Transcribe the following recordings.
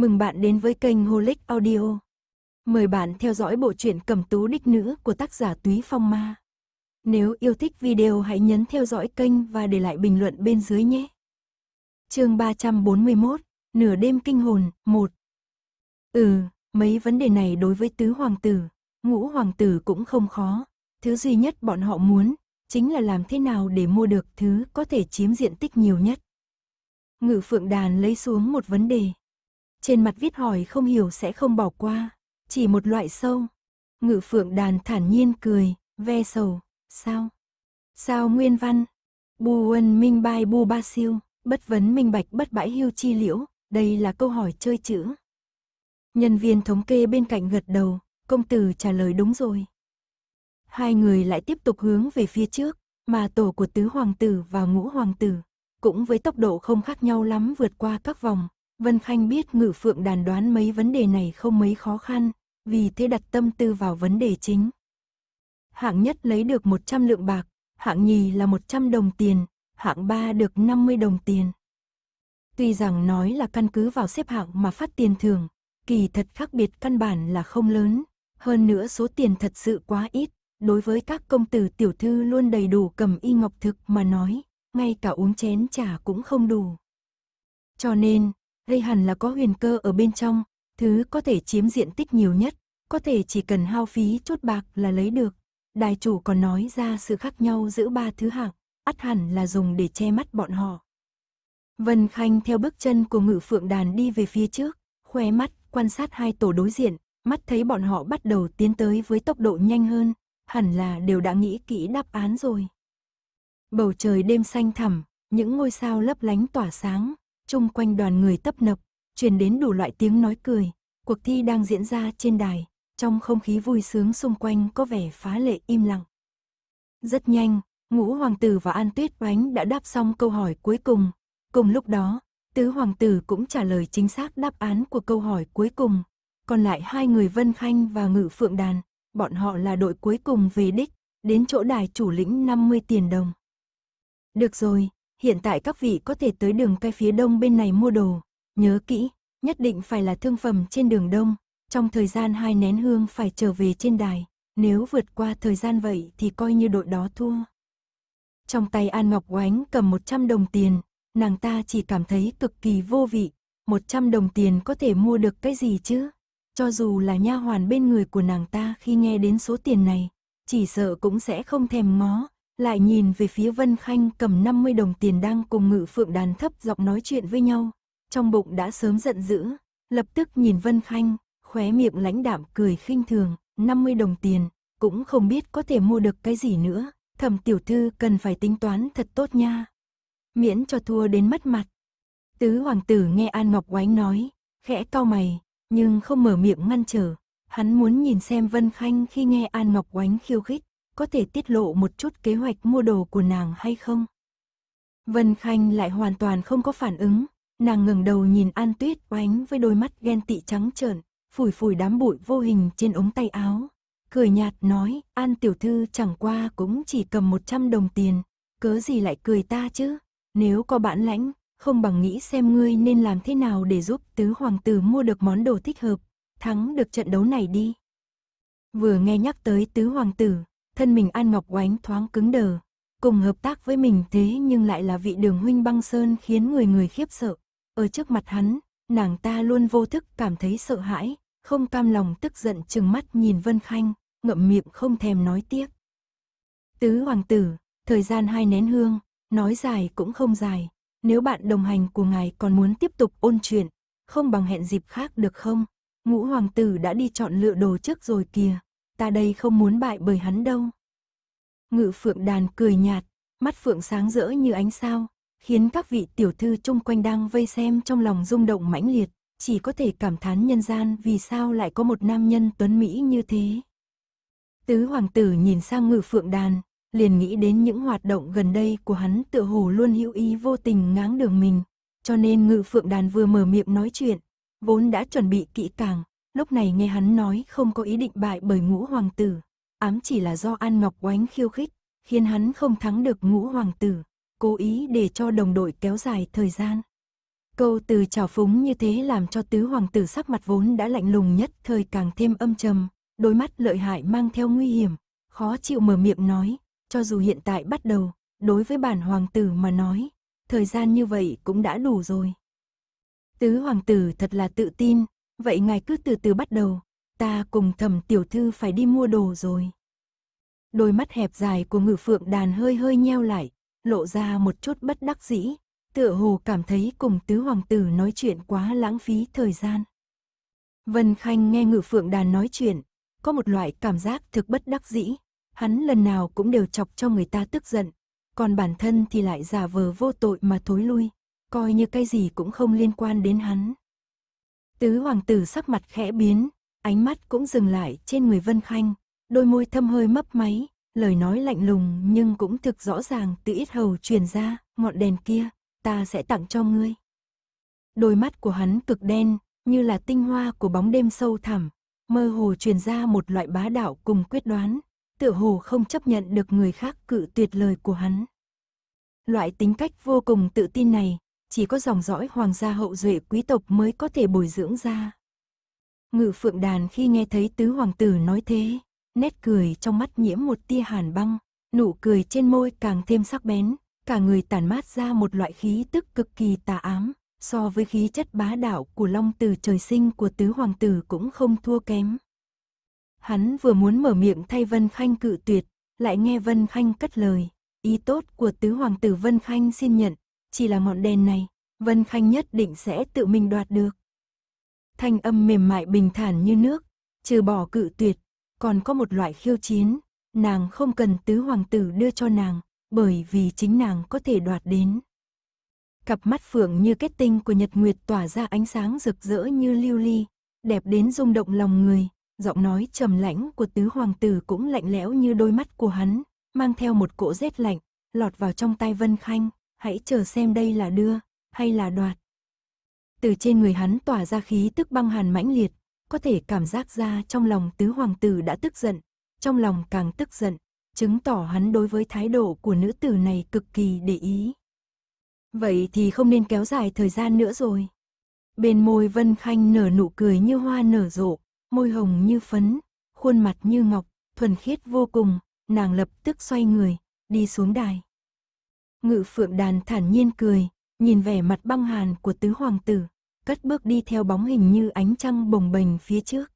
Mừng bạn đến với kênh Holic Audio. Mời bạn theo dõi bộ truyện Cẩm Tú Đích Nữ của tác giả Túy Phong Ma. Nếu yêu thích video hãy nhấn theo dõi kênh và để lại bình luận bên dưới nhé. Chương 341, Nửa đêm kinh hồn, 1. Ừ, mấy vấn đề này đối với tứ hoàng tử, ngũ hoàng tử cũng không khó, thứ duy nhất bọn họ muốn chính là làm thế nào để mua được thứ có thể chiếm diện tích nhiều nhất. Ngự Phượng Đàn lấy xuống một vấn đề, trên mặt viết hỏi không hiểu sẽ không bỏ qua, chỉ một loại sâu. Ngự phượng đàn thản nhiên cười, ve sầu, sao? Sao nguyên văn? Bù ân minh bai bu ba siêu, bất vấn minh bạch bất bãi hưu chi liễu, đây là câu hỏi chơi chữ. Nhân viên thống kê bên cạnh gật đầu, công tử trả lời đúng rồi. Hai người lại tiếp tục hướng về phía trước, mà tổ của tứ hoàng tử và ngũ hoàng tử, cũng với tốc độ không khác nhau lắm vượt qua các vòng, Vân Khanh biết ngữ phượng đàn đoán mấy vấn đề này không mấy khó khăn, vì thế đặt tâm tư vào vấn đề chính. Hạng nhất lấy được 100 lượng bạc, hạng nhì là 100 đồng tiền, hạng ba được 50 đồng tiền. Tuy rằng nói là căn cứ vào xếp hạng mà phát tiền thường, kỳ thật khác biệt căn bản là không lớn, hơn nữa số tiền thật sự quá ít, đối với các công tử tiểu thư luôn đầy đủ cầm y ngọc thực mà nói, ngay cả uống chén trà cũng không đủ. Cho nên, đây hẳn là có huyền cơ ở bên trong, thứ có thể chiếm diện tích nhiều nhất, có thể chỉ cần hao phí chút bạc là lấy được. Đài chủ còn nói ra sự khác nhau giữa ba thứ hạng, ắt hẳn là dùng để che mắt bọn họ. Vân Khanh theo bước chân của ngự phượng đàn đi về phía trước, khoe mắt, quan sát hai tổ đối diện, mắt thấy bọn họ bắt đầu tiến tới với tốc độ nhanh hơn, hẳn là đều đã nghĩ kỹ đáp án rồi. Bầu trời đêm xanh thẳm, những ngôi sao lấp lánh tỏa sáng, chung quanh đoàn người tấp nập, truyền đến đủ loại tiếng nói cười. Cuộc thi đang diễn ra trên đài, trong không khí vui sướng xung quanh có vẻ phá lệ im lặng. Rất nhanh, ngũ hoàng tử và An Tuyết Oánh đã đáp xong câu hỏi cuối cùng. Cùng lúc đó, tứ hoàng tử cũng trả lời chính xác đáp án của câu hỏi cuối cùng. Còn lại hai người Vân Khanh và Ngự Phượng Đàn, bọn họ là đội cuối cùng về đích, đến chỗ đài chủ lĩnh 50 tiền đồng. Được rồi, hiện tại các vị có thể tới đường cây phía đông bên này mua đồ. Nhớ kỹ, nhất định phải là thương phẩm trên đường đông, trong thời gian hai nén hương phải trở về trên đài, nếu vượt qua thời gian vậy thì coi như đội đó thua. Trong tay An Ngọc Oánh cầm 100 đồng tiền, nàng ta chỉ cảm thấy cực kỳ vô vị, 100 đồng tiền có thể mua được cái gì chứ? Cho dù là nha hoàn bên người của nàng ta khi nghe đến số tiền này, chỉ sợ cũng sẽ không thèm ngó, lại nhìn về phía Vân Khanh cầm 50 đồng tiền đang cùng ngự phượng đàn thấp giọng nói chuyện với nhau, trong bụng đã sớm giận dữ, lập tức nhìn Vân Khanh, khóe miệng lãnh đạm cười khinh thường, 50 đồng tiền, cũng không biết có thể mua được cái gì nữa, thẩm tiểu thư cần phải tính toán thật tốt nha. Miễn cho thua đến mất mặt. Tứ hoàng tử nghe An Ngọc Oánh nói, khẽ cau mày, nhưng không mở miệng ngăn trở, hắn muốn nhìn xem Vân Khanh khi nghe An Ngọc Oánh khiêu khích có thể tiết lộ một chút kế hoạch mua đồ của nàng hay không? Vân Khanh lại hoàn toàn không có phản ứng, nàng ngừng đầu nhìn An Tuyết oánh với đôi mắt ghen tị trắng trợn, phủi phủi đám bụi vô hình trên ống tay áo. Cười nhạt nói, An tiểu thư chẳng qua cũng chỉ cầm 100 đồng tiền, cớ gì lại cười ta chứ? Nếu có bản lãnh, không bằng nghĩ xem ngươi nên làm thế nào để giúp tứ hoàng tử mua được món đồ thích hợp, thắng được trận đấu này đi. Vừa nghe nhắc tới tứ hoàng tử, thân mình An Ngọc Oánh thoáng cứng đờ. Cùng hợp tác với mình thế nhưng lại là vị đường huynh băng sơn khiến người người khiếp sợ. Ở trước mặt hắn, nàng ta luôn vô thức cảm thấy sợ hãi, không cam lòng tức giận chừng mắt nhìn Vân Khanh, ngậm miệng không thèm nói tiếc Tứ hoàng tử, thời gian hai nén hương, nói dài cũng không dài, nếu bạn đồng hành của ngài còn muốn tiếp tục ôn chuyện, không bằng hẹn dịp khác được không? Ngũ hoàng tử đã đi chọn lựa đồ trước rồi kìa ta đây không muốn bại bởi hắn đâu. Ngự phượng đàn cười nhạt, mắt phượng sáng rỡ như ánh sao, khiến các vị tiểu thư chung quanh đang vây xem trong lòng rung động mãnh liệt, chỉ có thể cảm thán nhân gian vì sao lại có một nam nhân tuấn Mỹ như thế. Tứ hoàng tử nhìn sang ngự phượng đàn, liền nghĩ đến những hoạt động gần đây của hắn tựa hồ luôn hữu ý vô tình ngáng đường mình, cho nên ngự phượng đàn vừa mở miệng nói chuyện, vốn đã chuẩn bị kỹ càng, lúc này nghe hắn nói không có ý định bại bởi ngũ hoàng tử, ám chỉ là do An Ngọc Oánh khiêu khích, khiến hắn không thắng được ngũ hoàng tử, cố ý để cho đồng đội kéo dài thời gian. Câu từ trào phúng như thế làm cho tứ hoàng tử sắc mặt vốn đã lạnh lùng nhất thời càng thêm âm trầm, đôi mắt lợi hại mang theo nguy hiểm, khó chịu mở miệng nói, cho dù hiện tại bắt đầu, đối với bản hoàng tử mà nói, thời gian như vậy cũng đã đủ rồi. Tứ hoàng tử thật là tự tin, Vậy ngài cứ từ từ bắt đầu, ta cùng thẩm tiểu thư phải đi mua đồ rồi. Đôi mắt hẹp dài của ngự phượng đàn hơi hơi nheo lại, lộ ra một chút bất đắc dĩ, tựa hồ cảm thấy cùng tứ hoàng tử nói chuyện quá lãng phí thời gian. Vân Khanh nghe ngự phượng đàn nói chuyện, có một loại cảm giác thực bất đắc dĩ, hắn lần nào cũng đều chọc cho người ta tức giận, còn bản thân thì lại giả vờ vô tội mà thối lui, coi như cái gì cũng không liên quan đến hắn. Tứ hoàng tử sắc mặt khẽ biến, ánh mắt cũng dừng lại trên người Vân Khanh, đôi môi thâm hơi mấp máy, lời nói lạnh lùng nhưng cũng thực rõ ràng từ ít hầu truyền ra, ngọn đèn kia, ta sẽ tặng cho ngươi. Đôi mắt của hắn cực đen, như là tinh hoa của bóng đêm sâu thẳm, mơ hồ truyền ra một loại bá đạo cùng quyết đoán, tựa hồ không chấp nhận được người khác cự tuyệt lời của hắn. Loại tính cách vô cùng tự tin này, chỉ có dòng dõi hoàng gia hậu duệ quý tộc mới có thể bồi dưỡng ra. Ngự phượng đàn khi nghe thấy tứ hoàng tử nói thế, nét cười trong mắt nhiễm một tia hàn băng, nụ cười trên môi càng thêm sắc bén, cả người tản mát ra một loại khí tức cực kỳ tà ám, so với khí chất bá đạo của long tử trời sinh của tứ hoàng tử cũng không thua kém. Hắn vừa muốn mở miệng thay Vân Khanh cự tuyệt, lại nghe Vân Khanh cất lời, ý tốt của tứ hoàng tử Vân Khanh xin nhận, chỉ là ngọn đèn này, Vân Khanh nhất định sẽ tự mình đoạt được. Thanh âm mềm mại bình thản như nước, trừ bỏ cự tuyệt, còn có một loại khiêu chiến, nàng không cần tứ hoàng tử đưa cho nàng, bởi vì chính nàng có thể đoạt đến. Cặp mắt phượng như kết tinh của Nhật Nguyệt tỏa ra ánh sáng rực rỡ như lưu ly, đẹp đến rung động lòng người, giọng nói trầm lãnh của tứ hoàng tử cũng lạnh lẽo như đôi mắt của hắn, mang theo một cỗ rét lạnh, lọt vào trong tay Vân Khanh hãy chờ xem đây là đưa, hay là đoạt. Từ trên người hắn tỏa ra khí tức băng hàn mãnh liệt, có thể cảm giác ra trong lòng tứ hoàng tử đã tức giận, trong lòng càng tức giận, chứng tỏ hắn đối với thái độ của nữ tử này cực kỳ để ý. Vậy thì không nên kéo dài thời gian nữa rồi. Bên môi Vân Khanh nở nụ cười như hoa nở rộ, môi hồng như phấn, khuôn mặt như ngọc, thuần khiết vô cùng, nàng lập tức xoay người, đi xuống đài. Ngự phượng đàn thản nhiên cười, nhìn vẻ mặt băng hàn của tứ hoàng tử, cất bước đi theo bóng hình như ánh trăng bồng bềnh phía trước.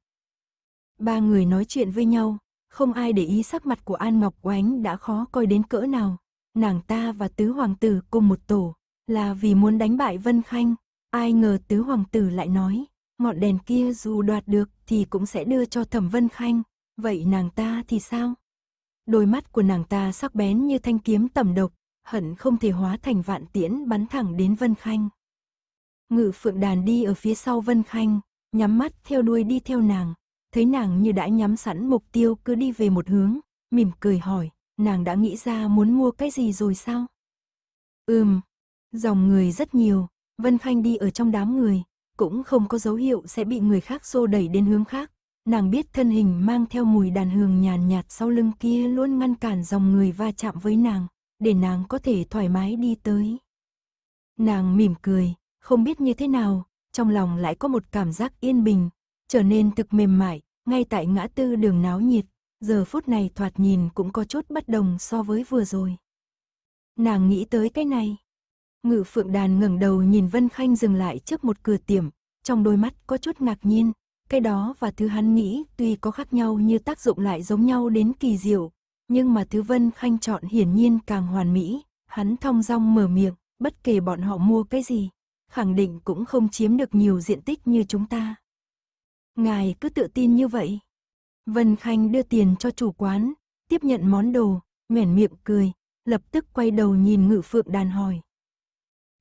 Ba người nói chuyện với nhau, không ai để ý sắc mặt của An Ngọc Oánh đã khó coi đến cỡ nào. Nàng ta và tứ hoàng tử cùng một tổ, là vì muốn đánh bại Vân Khanh, ai ngờ tứ hoàng tử lại nói, ngọn đèn kia dù đoạt được thì cũng sẽ đưa cho Thẩm Vân Khanh, vậy nàng ta thì sao? Đôi mắt của nàng ta sắc bén như thanh kiếm tẩm độc, hận không thể hóa thành vạn tiễn bắn thẳng đến Vân Khanh. Ngự phượng đàn đi ở phía sau Vân Khanh, nhắm mắt theo đuôi đi theo nàng, thấy nàng như đã nhắm sẵn mục tiêu cứ đi về một hướng, mỉm cười hỏi, nàng đã nghĩ ra muốn mua cái gì rồi sao? Ừm, dòng người rất nhiều, Vân Khanh đi ở trong đám người, cũng không có dấu hiệu sẽ bị người khác xô đẩy đến hướng khác. Nàng biết thân hình mang theo mùi đàn hương nhàn nhạt sau lưng kia luôn ngăn cản dòng người va chạm với nàng để nàng có thể thoải mái đi tới. Nàng mỉm cười, không biết như thế nào, trong lòng lại có một cảm giác yên bình, trở nên thực mềm mại, ngay tại ngã tư đường náo nhiệt, giờ phút này thoạt nhìn cũng có chút bất đồng so với vừa rồi. Nàng nghĩ tới cái này. Ngự phượng đàn ngẩng đầu nhìn Vân Khanh dừng lại trước một cửa tiệm, trong đôi mắt có chút ngạc nhiên, cái đó và thứ hắn nghĩ tuy có khác nhau như tác dụng lại giống nhau đến kỳ diệu, nhưng mà thứ Vân Khanh chọn hiển nhiên càng hoàn mỹ, hắn thong dong mở miệng, bất kể bọn họ mua cái gì, khẳng định cũng không chiếm được nhiều diện tích như chúng ta. Ngài cứ tự tin như vậy. Vân Khanh đưa tiền cho chủ quán, tiếp nhận món đồ, nhoẻn miệng cười, lập tức quay đầu nhìn ngự phượng đàn hỏi.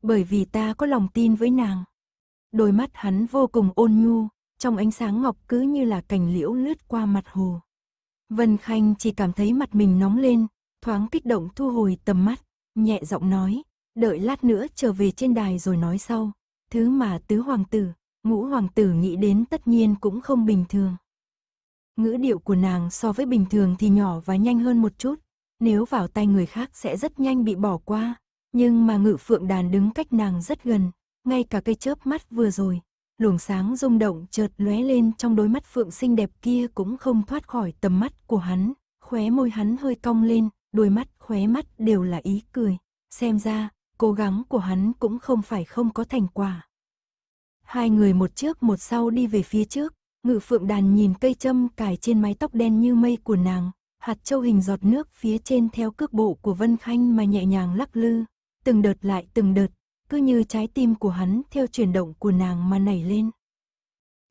Bởi vì ta có lòng tin với nàng. Đôi mắt hắn vô cùng ôn nhu, trong ánh sáng ngọc cứ như là cành liễu lướt qua mặt hồ. Vân Khanh chỉ cảm thấy mặt mình nóng lên, thoáng kích động thu hồi tầm mắt, nhẹ giọng nói, đợi lát nữa trở về trên đài rồi nói sau. Thứ mà tứ hoàng tử, ngũ hoàng tử nghĩ đến tất nhiên cũng không bình thường. Ngữ điệu của nàng so với bình thường thì nhỏ và nhanh hơn một chút, nếu vào tay người khác sẽ rất nhanh bị bỏ qua, nhưng mà ngự phượng đàn đứng cách nàng rất gần, ngay cả cây chớp mắt vừa rồi, luồng sáng rung động chợt lóe lên trong đôi mắt phượng xinh đẹp kia cũng không thoát khỏi tầm mắt của hắn, khóe môi hắn hơi cong lên, đôi mắt khóe mắt đều là ý cười, xem ra, cố gắng của hắn cũng không phải không có thành quả. Hai người một trước một sau đi về phía trước, ngự phượng đàn nhìn cây châm cài trên mái tóc đen như mây của nàng, hạt châu hình giọt nước phía trên theo cước bộ của Vân Khanh mà nhẹ nhàng lắc lư, từng đợt lại từng đợt, cứ như trái tim của hắn theo chuyển động của nàng mà nảy lên.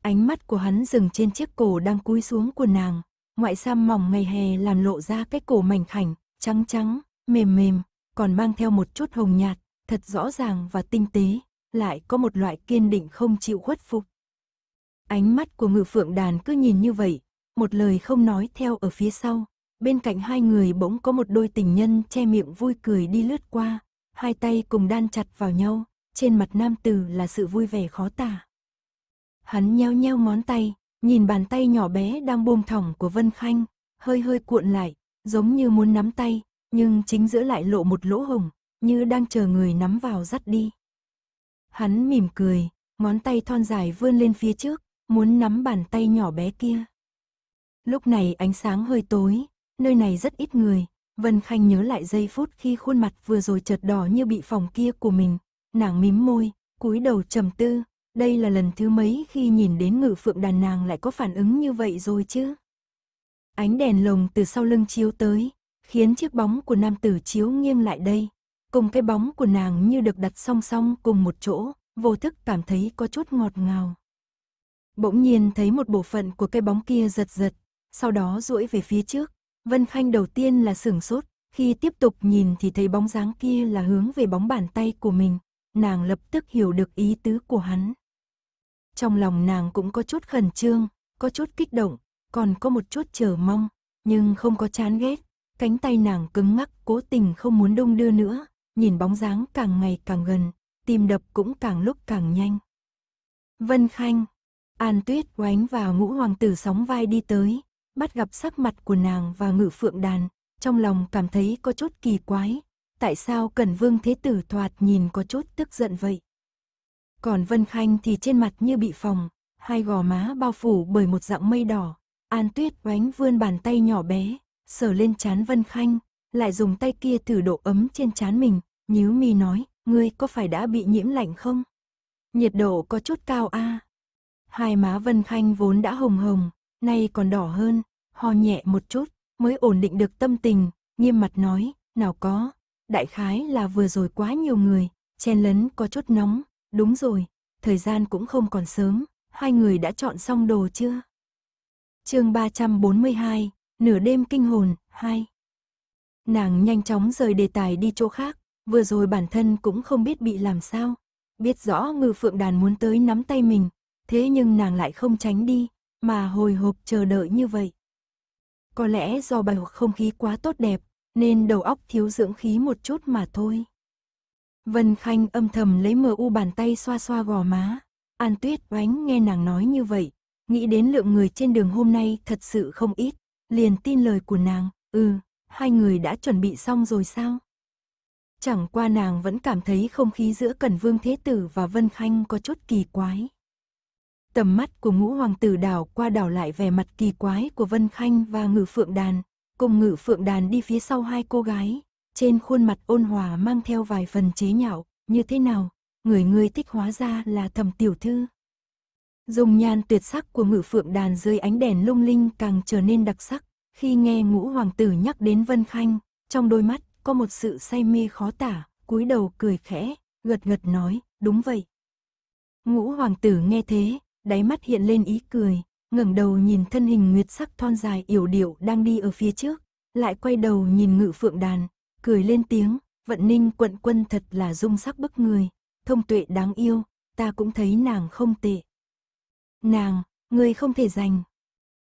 Ánh mắt của hắn dừng trên chiếc cổ đang cúi xuống của nàng, ngoại sam mỏng ngày hè làm lộ ra cái cổ mảnh khảnh, trắng trắng, mềm mềm, còn mang theo một chút hồng nhạt, thật rõ ràng và tinh tế, lại có một loại kiên định không chịu khuất phục. Ánh mắt của ngự phượng đàn cứ nhìn như vậy, một lời không nói theo ở phía sau, bên cạnh hai người bỗng có một đôi tình nhân che miệng vui cười đi lướt qua, hai tay cùng đan chặt vào nhau, trên mặt nam tử là sự vui vẻ khó tả. Hắn nheo nheo ngón tay, nhìn bàn tay nhỏ bé đang buông thỏng của Vân Khanh, hơi hơi cuộn lại, giống như muốn nắm tay, nhưng chính giữa lại lộ một lỗ hồng, như đang chờ người nắm vào dắt đi. Hắn mỉm cười, ngón tay thon dài vươn lên phía trước, muốn nắm bàn tay nhỏ bé kia. Lúc này ánh sáng hơi tối, nơi này rất ít người, Vân Khanh nhớ lại giây phút khi khuôn mặt vừa rồi chợt đỏ như bị phòng kia của mình, nàng mím môi, cúi đầu trầm tư, đây là lần thứ mấy khi nhìn đến ngự phượng đàn nàng lại có phản ứng như vậy rồi chứ. Ánh đèn lồng từ sau lưng chiếu tới, khiến chiếc bóng của nam tử chiếu nghiêng lại đây, cùng cái bóng của nàng như được đặt song song cùng một chỗ, vô thức cảm thấy có chút ngọt ngào. Bỗng nhiên thấy một bộ phận của cái bóng kia giật giật, sau đó duỗi về phía trước, Vân Khanh đầu tiên là sửng sốt, khi tiếp tục nhìn thì thấy bóng dáng kia là hướng về bóng bàn tay của mình, nàng lập tức hiểu được ý tứ của hắn. Trong lòng nàng cũng có chút khẩn trương, có chút kích động, còn có một chút chờ mong, nhưng không có chán ghét, cánh tay nàng cứng ngắc cố tình không muốn đông đưa nữa, nhìn bóng dáng càng ngày càng gần, tim đập cũng càng lúc càng nhanh. Vân Khanh, An Tuyết oánh vào ngũ hoàng tử sóng vai đi tới, bắt gặp sắc mặt của nàng và ngự phượng đàn, trong lòng cảm thấy có chút kỳ quái. Tại sao Cẩn Vương Thế Tử thoạt nhìn có chút tức giận vậy? Còn Vân Khanh thì trên mặt như bị phòng, hai gò má bao phủ bởi một dạng mây đỏ. An Tuyết oánh vươn bàn tay nhỏ bé, sờ lên chán Vân Khanh, lại dùng tay kia thử độ ấm trên chán mình, nhíu mi nói, ngươi có phải đã bị nhiễm lạnh không? Nhiệt độ có chút cao a. À? Hai má Vân Khanh vốn đã hồng hồng, nay còn đỏ hơn, ho nhẹ một chút, mới ổn định được tâm tình, nghiêm mặt nói, nào có, đại khái là vừa rồi quá nhiều người, chen lấn có chút nóng, đúng rồi, thời gian cũng không còn sớm, hai người đã chọn xong đồ chưa? chương 342, nửa đêm kinh hồn, 2. Nàng nhanh chóng rời đề tài đi chỗ khác, vừa rồi bản thân cũng không biết bị làm sao. Biết rõ ngư phượng đàn muốn tới nắm tay mình, thế nhưng nàng lại không tránh đi, mà hồi hộp chờ đợi như vậy. Có lẽ do bài học không khí quá tốt đẹp, nên đầu óc thiếu dưỡng khí một chút mà thôi. Vân Khanh âm thầm lấy mờ u bàn tay xoa xoa gò má. An Tuyết oánh nghe nàng nói như vậy, nghĩ đến lượng người trên đường hôm nay thật sự không ít, liền tin lời của nàng, ừ, hai người đã chuẩn bị xong rồi sao? Chẳng qua nàng vẫn cảm thấy không khí giữa Cẩn Vương Thế Tử và Vân Khanh có chút kỳ quái. Tầm mắt của ngũ hoàng tử đảo qua đảo lại vẻ mặt kỳ quái của Vân Khanh và ngự phượng đàn, cùng ngự phượng đàn đi phía sau hai cô gái, trên khuôn mặt ôn hòa mang theo vài phần chế nhạo, như thế nào, người người thích hóa ra là thầm tiểu thư. Dùng nhan tuyệt sắc của ngự phượng đàn dưới ánh đèn lung linh càng trở nên đặc sắc, khi nghe ngũ hoàng tử nhắc đến Vân Khanh, trong đôi mắt có một sự say mê khó tả, cúi đầu cười khẽ, gật gật nói, đúng vậy. Ngũ hoàng tử nghe thế, đáy mắt hiện lên ý cười, ngẩng đầu nhìn thân hình nguyệt sắc thon dài yểu điệu đang đi ở phía trước, lại quay đầu nhìn ngự phượng đàn, cười lên tiếng, vận ninh quận quân thật là dung sắc bức người, thông tuệ đáng yêu, ta cũng thấy nàng không tệ. Nàng, người không thể giành.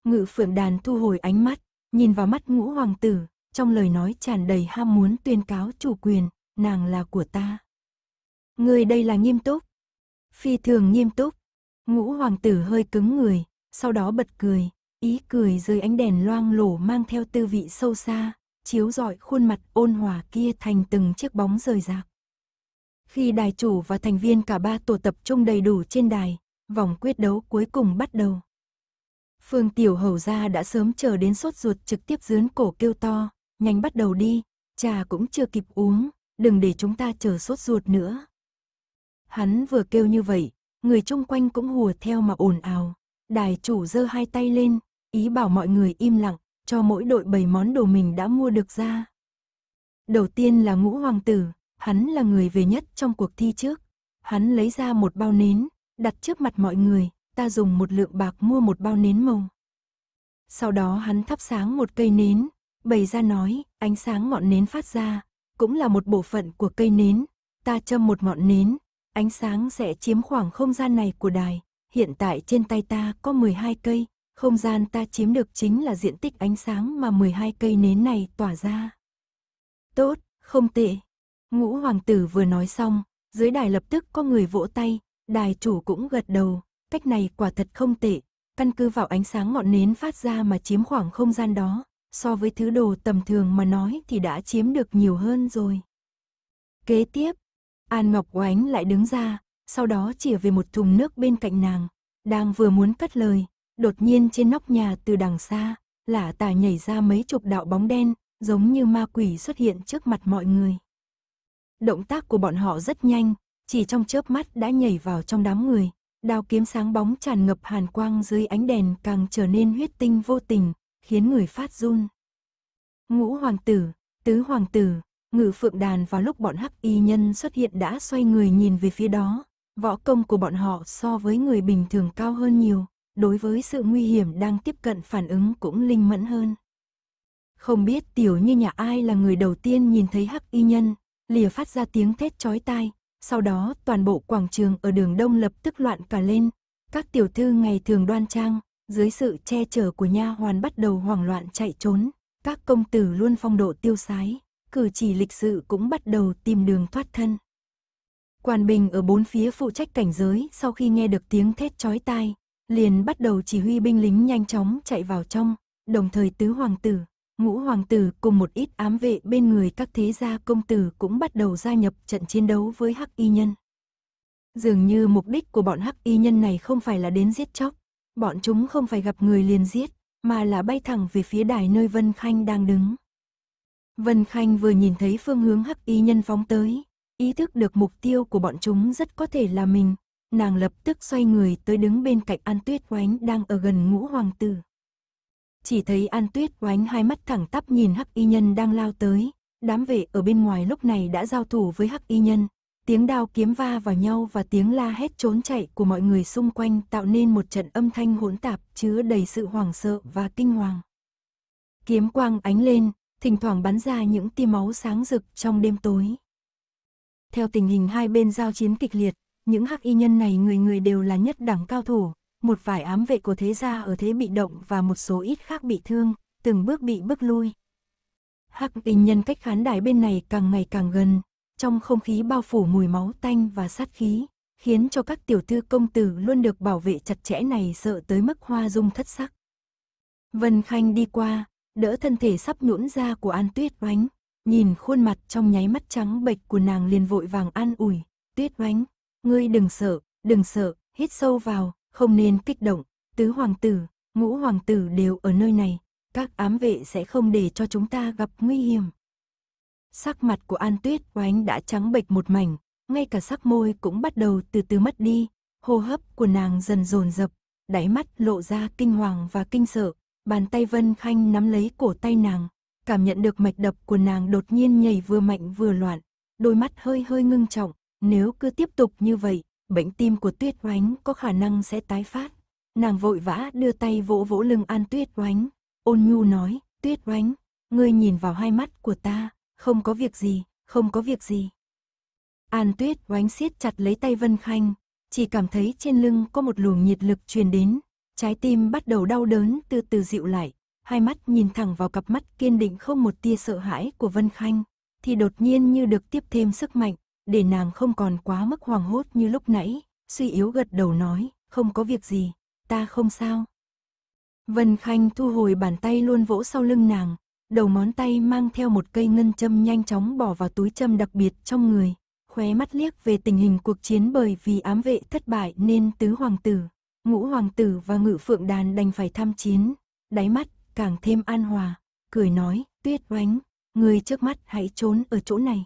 Ngự phượng đàn thu hồi ánh mắt, nhìn vào mắt ngũ hoàng tử, trong lời nói tràn đầy ham muốn tuyên cáo chủ quyền, nàng là của ta. Người đây là nghiêm túc. Phi thường nghiêm túc, Ngũ hoàng tử hơi cứng người, sau đó bật cười, ý cười dưới ánh đèn loang lổ mang theo tư vị sâu xa, chiếu rọi khuôn mặt ôn hòa kia thành từng chiếc bóng rời rạc. Khi đài chủ và thành viên cả ba tổ tập trung đầy đủ trên đài, vòng quyết đấu cuối cùng bắt đầu. Phương Tiểu Hầu gia đã sớm chờ đến sốt ruột trực tiếp dướn cổ kêu to, nhanh bắt đầu đi, trà cũng chưa kịp uống, đừng để chúng ta chờ sốt ruột nữa. Hắn vừa kêu như vậy, người chung quanh cũng hùa theo mà ồn ào. Đài chủ giơ hai tay lên, ý bảo mọi người im lặng, cho mỗi đội bảy món đồ mình đã mua được ra. Đầu tiên là ngũ hoàng tử, hắn là người về nhất trong cuộc thi trước. Hắn lấy ra một bao nến, đặt trước mặt mọi người, ta dùng một lượng bạc mua một bao nến màu. Sau đó hắn thắp sáng một cây nến, bày ra nói, ánh sáng ngọn nến phát ra, cũng là một bộ phận của cây nến. Ta châm một ngọn nến, ánh sáng sẽ chiếm khoảng không gian này của đài. Hiện tại trên tay ta có 12 cây, không gian ta chiếm được chính là diện tích ánh sáng mà 12 cây nến này tỏa ra. Tốt, không tệ. Ngũ hoàng tử vừa nói xong, dưới đài lập tức có người vỗ tay, đài chủ cũng gật đầu, cách này quả thật không tệ, căn cứ vào ánh sáng ngọn nến phát ra mà chiếm khoảng không gian đó, so với thứ đồ tầm thường mà nói thì đã chiếm được nhiều hơn rồi. Kế tiếp, An Ngọc Oánh lại đứng ra, sau đó chỉ về một thùng nước bên cạnh nàng, đang vừa muốn cất lời, đột nhiên trên nóc nhà từ đằng xa, lả tà nhảy ra mấy chục đạo bóng đen, giống như ma quỷ xuất hiện trước mặt mọi người. Động tác của bọn họ rất nhanh, chỉ trong chớp mắt đã nhảy vào trong đám người, đao kiếm sáng bóng tràn ngập hàn quang dưới ánh đèn càng trở nên huyết tinh vô tình, khiến người phát run. Ngũ hoàng tử, tứ hoàng tử, Ngự phượng đàn vào lúc bọn hắc y nhân xuất hiện đã xoay người nhìn về phía đó. Võ công của bọn họ so với người bình thường cao hơn nhiều, đối với sự nguy hiểm đang tiếp cận phản ứng cũng linh mẫn hơn. Không biết tiểu như nhà ai là người đầu tiên nhìn thấy hắc y nhân, lìa phát ra tiếng thét chói tai, sau đó toàn bộ quảng trường ở đường đông lập tức loạn cả lên. Các tiểu thư ngày thường đoan trang, dưới sự che chở của nha hoàn bắt đầu hoảng loạn chạy trốn, các công tử luôn phong độ tiêu sái cử chỉ lịch sự cũng bắt đầu tìm đường thoát thân. Quan Bình ở bốn phía phụ trách cảnh giới sau khi nghe được tiếng thét chói tai, liền bắt đầu chỉ huy binh lính nhanh chóng chạy vào trong, đồng thời tứ hoàng tử, ngũ hoàng tử cùng một ít ám vệ bên người các thế gia công tử cũng bắt đầu gia nhập trận chiến đấu với hắc y nhân. Dường như mục đích của bọn hắc y nhân này không phải là đến giết chóc, bọn chúng không phải gặp người liền giết, mà là bay thẳng về phía đài nơi Vân Khanh đang đứng. Vân Khanh vừa nhìn thấy phương hướng hắc y nhân phóng tới, ý thức được mục tiêu của bọn chúng rất có thể là mình, nàng lập tức xoay người tới đứng bên cạnh An Tuyết Oánh đang ở gần ngũ hoàng tử. Chỉ thấy An Tuyết Oánh hai mắt thẳng tắp nhìn hắc y nhân đang lao tới, đám vệ ở bên ngoài lúc này đã giao thủ với hắc y nhân, tiếng đao kiếm va vào nhau và tiếng la hét trốn chạy của mọi người xung quanh tạo nên một trận âm thanh hỗn tạp chứa đầy sự hoảng sợ và kinh hoàng. Kiếm quang ánh lên, thỉnh thoảng bắn ra những tia máu sáng rực trong đêm tối. Theo tình hình hai bên giao chiến kịch liệt, những hắc y nhân này người người đều là nhất đẳng cao thủ, một vài ám vệ của thế gia ở thế bị động và một số ít khác bị thương, từng bước bị bước lui. Hắc y nhân cách khán đài bên này càng ngày càng gần, trong không khí bao phủ mùi máu tanh và sát khí, khiến cho các tiểu thư công tử luôn được bảo vệ chặt chẽ này sợ tới mức hoa dung thất sắc. Vân Khanh đi qua, đỡ thân thể sắp nhũn ra của An Tuyết Oánh. Nhìn khuôn mặt trong nháy mắt trắng bệch của nàng liền vội vàng an ủi, Tuyết Oánh, ngươi đừng sợ, đừng sợ, hít sâu vào, không nên kích động, tứ hoàng tử, ngũ hoàng tử đều ở nơi này, các ám vệ sẽ không để cho chúng ta gặp nguy hiểm. Sắc mặt của An Tuyết Oánh đã trắng bệch một mảnh, ngay cả sắc môi cũng bắt đầu từ từ mất đi, hô hấp của nàng dần dồn dập, đáy mắt lộ ra kinh hoàng và kinh sợ, bàn tay Vân Khanh nắm lấy cổ tay nàng, cảm nhận được mạch đập của nàng đột nhiên nhảy vừa mạnh vừa loạn, đôi mắt hơi hơi ngưng trọng, nếu cứ tiếp tục như vậy, bệnh tim của Tuyết Oánh có khả năng sẽ tái phát. Nàng vội vã đưa tay vỗ vỗ lưng An Tuyết Oánh, ôn nhu nói, Tuyết Oánh, ngươi nhìn vào hai mắt của ta, không có việc gì, không có việc gì. An Tuyết Oánh siết chặt lấy tay Vân Khanh, chỉ cảm thấy trên lưng có một luồng nhiệt lực truyền đến, Trái tim bắt đầu đau đớn từ từ dịu lại, hai mắt nhìn thẳng vào cặp mắt kiên định không một tia sợ hãi của Vân Khanh, thì đột nhiên như được tiếp thêm sức mạnh, để nàng không còn quá mức hoàng hốt như lúc nãy, suy yếu gật đầu nói, không có việc gì, ta không sao. Vân Khanh thu hồi bàn tay luôn vỗ sau lưng nàng, đầu món tay mang theo một cây ngân châm nhanh chóng bỏ vào túi châm đặc biệt trong người, khóe mắt liếc về tình hình cuộc chiến bởi vì ám vệ thất bại nên tứ hoàng tử ngũ hoàng tử và ngự phượng đàn đành phải tham chiến, đáy mắt càng thêm an hòa, cười nói, tuyết oánh, người trước mắt hãy trốn ở chỗ này.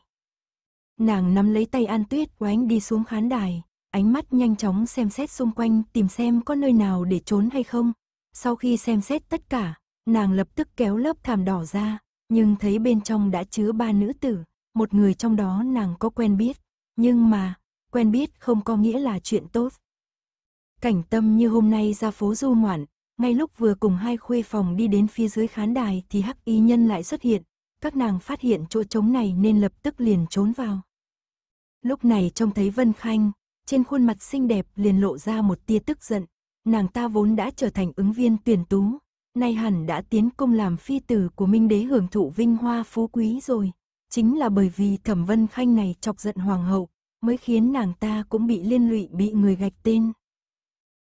Nàng nắm lấy tay An Tuyết oánh đi xuống khán đài, ánh mắt nhanh chóng xem xét xung quanh tìm xem có nơi nào để trốn hay không. Sau khi xem xét tất cả, nàng lập tức kéo lớp thảm đỏ ra, nhưng thấy bên trong đã chứa ba nữ tử, một người trong đó nàng có quen biết, nhưng mà, quen biết không có nghĩa là chuyện tốt. Cảnh tâm như hôm nay ra phố du ngoạn, ngay lúc vừa cùng hai khuê phòng đi đến phía dưới khán đài thì hắc y nhân lại xuất hiện, các nàng phát hiện chỗ trống này nên lập tức liền trốn vào. Lúc này trông thấy Vân Khanh, trên khuôn mặt xinh đẹp liền lộ ra một tia tức giận, nàng ta vốn đã trở thành ứng viên tuyển tú, nay hẳn đã tiến công làm phi tử của Minh Đế hưởng thụ vinh hoa phú quý rồi. Chính là bởi vì Thẩm Vân Khanh này chọc giận hoàng hậu, mới khiến nàng ta cũng bị liên lụy bị người gạch tên.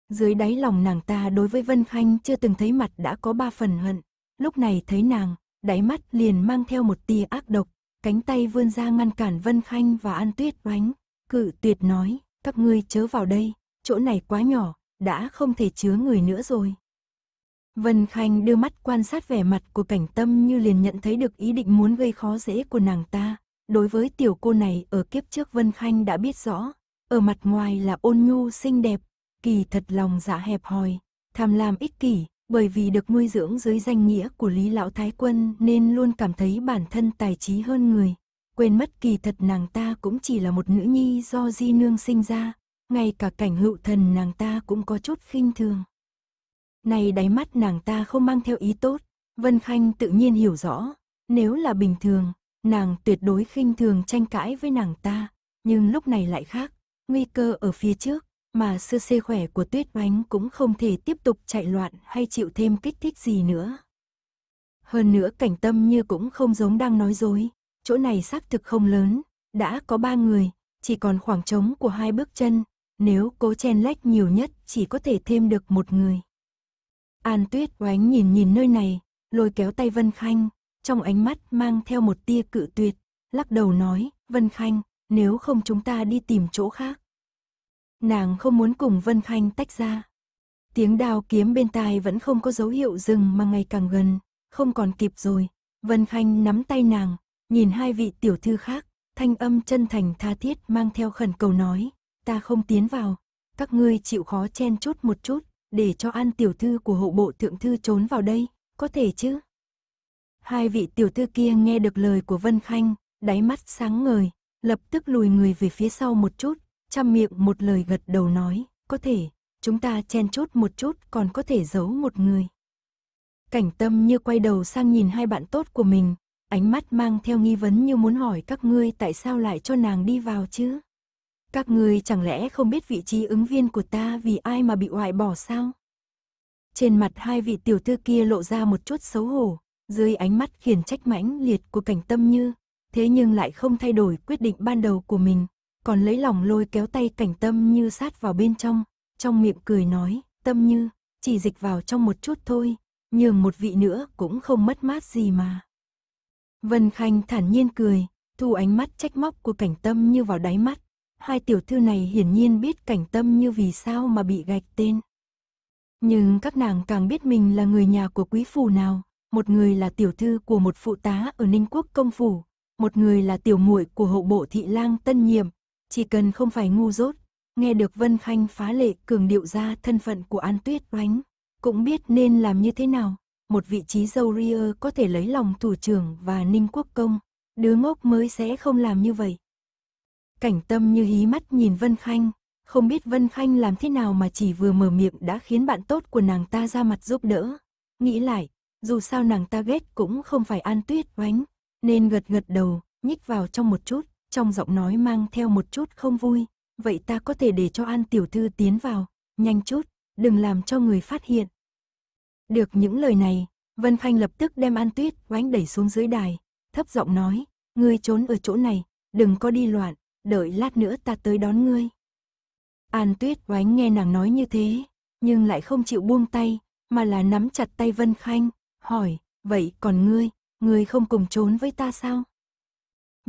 Dưới đáy lòng nàng ta đối với Vân Khanh chưa từng thấy mặt đã có ba phần hận. Lúc này thấy nàng, đáy mắt liền mang theo một tia ác độc, cánh tay vươn ra ngăn cản Vân Khanh và An Tuyết oánh. Cự tuyệt nói, các ngươi chớ vào đây, chỗ này quá nhỏ, đã không thể chứa người nữa rồi. Vân Khanh đưa mắt quan sát vẻ mặt của cảnh tâm như liền nhận thấy được ý định muốn gây khó dễ của nàng ta. Đối với tiểu cô này ở kiếp trước Vân Khanh đã biết rõ, ở mặt ngoài là ôn nhu xinh đẹp kỳ thật lòng dạ hẹp hòi, tham lam ích kỷ, bởi vì được nuôi dưỡng dưới danh nghĩa của Lý Lão Thái Quân nên luôn cảm thấy bản thân tài trí hơn người. Quên mất kỳ thật nàng ta cũng chỉ là một nữ nhi do di nương sinh ra, ngay cả cảnh hữu thần nàng ta cũng có chút khinh thường. Này đáy mắt nàng ta không mang theo ý tốt, Vân Khanh tự nhiên hiểu rõ, nếu là bình thường, nàng tuyệt đối khinh thường tranh cãi với nàng ta, nhưng lúc này lại khác, nguy cơ ở phía trước, mà sự xê khỏe của tuyết oánh cũng không thể tiếp tục chạy loạn hay chịu thêm kích thích gì nữa. Hơn nữa cảnh tâm như cũng không giống đang nói dối, chỗ này xác thực không lớn, đã có ba người, chỉ còn khoảng trống của hai bước chân, nếu cố chen lách nhiều nhất chỉ có thể thêm được một người. An tuyết oánh nhìn nhìn nơi này, lôi kéo tay Vân Khanh, trong ánh mắt mang theo một tia cự tuyệt, lắc đầu nói, Vân Khanh, nếu không chúng ta đi tìm chỗ khác nàng không muốn cùng Vân Khanh tách ra. Tiếng đao kiếm bên tai vẫn không có dấu hiệu dừng mà ngày càng gần, không còn kịp rồi. Vân Khanh nắm tay nàng, nhìn hai vị tiểu thư khác, thanh âm chân thành tha thiết mang theo khẩn cầu nói, ta không tiến vào, các ngươi chịu khó chen chốt một chút, để cho an tiểu thư của hộ bộ thượng thư trốn vào đây, có thể chứ? Hai vị tiểu thư kia nghe được lời của Vân Khanh, đáy mắt sáng ngời, lập tức lùi người về phía sau một chút, chăm miệng một lời gật đầu nói, có thể, chúng ta chen chốt một chút còn có thể giấu một người. Cảnh tâm như quay đầu sang nhìn hai bạn tốt của mình, ánh mắt mang theo nghi vấn như muốn hỏi các ngươi tại sao lại cho nàng đi vào chứ. Các ngươi chẳng lẽ không biết vị trí ứng viên của ta vì ai mà bị hoại bỏ sao? Trên mặt hai vị tiểu thư kia lộ ra một chút xấu hổ, dưới ánh mắt khiển trách mãnh liệt của cảnh tâm như, thế nhưng lại không thay đổi quyết định ban đầu của mình, còn lấy lòng lôi kéo tay cảnh tâm như sát vào bên trong, trong miệng cười nói, tâm như, chỉ dịch vào trong một chút thôi, nhường một vị nữa cũng không mất mát gì mà. Vân Khanh thản nhiên cười, thu ánh mắt trách móc của cảnh tâm như vào đáy mắt, hai tiểu thư này hiển nhiên biết cảnh tâm như vì sao mà bị gạch tên. Nhưng các nàng càng biết mình là người nhà của quý phủ nào, một người là tiểu thư của một phụ tá ở Ninh Quốc công phủ, một người là tiểu muội của hậu bộ thị lang tân nhiệm, chỉ cần không phải ngu dốt. Nghe được Vân Khanh phá lệ cường điệu ra thân phận của An Tuyết Oánh, cũng biết nên làm như thế nào. Một vị trí dâu ria có thể lấy lòng thủ trưởng và ninh quốc công, đứa ngốc mới sẽ không làm như vậy. Cảnh tâm như hí mắt nhìn Vân Khanh, không biết Vân Khanh làm thế nào mà chỉ vừa mở miệng đã khiến bạn tốt của nàng ta ra mặt giúp đỡ. Nghĩ lại, dù sao nàng ta ghét cũng không phải an tuyết oánh, nên gật gật đầu, nhích vào trong một chút trong giọng nói mang theo một chút không vui, vậy ta có thể để cho An tiểu thư tiến vào, nhanh chút, đừng làm cho người phát hiện. Được những lời này, Vân Khanh lập tức đem An Tuyết oánh đẩy xuống dưới đài, thấp giọng nói, ngươi trốn ở chỗ này, đừng có đi loạn, đợi lát nữa ta tới đón ngươi. An Tuyết oánh nghe nàng nói như thế, nhưng lại không chịu buông tay, mà là nắm chặt tay Vân Khanh, hỏi, vậy còn ngươi, ngươi không cùng trốn với ta sao?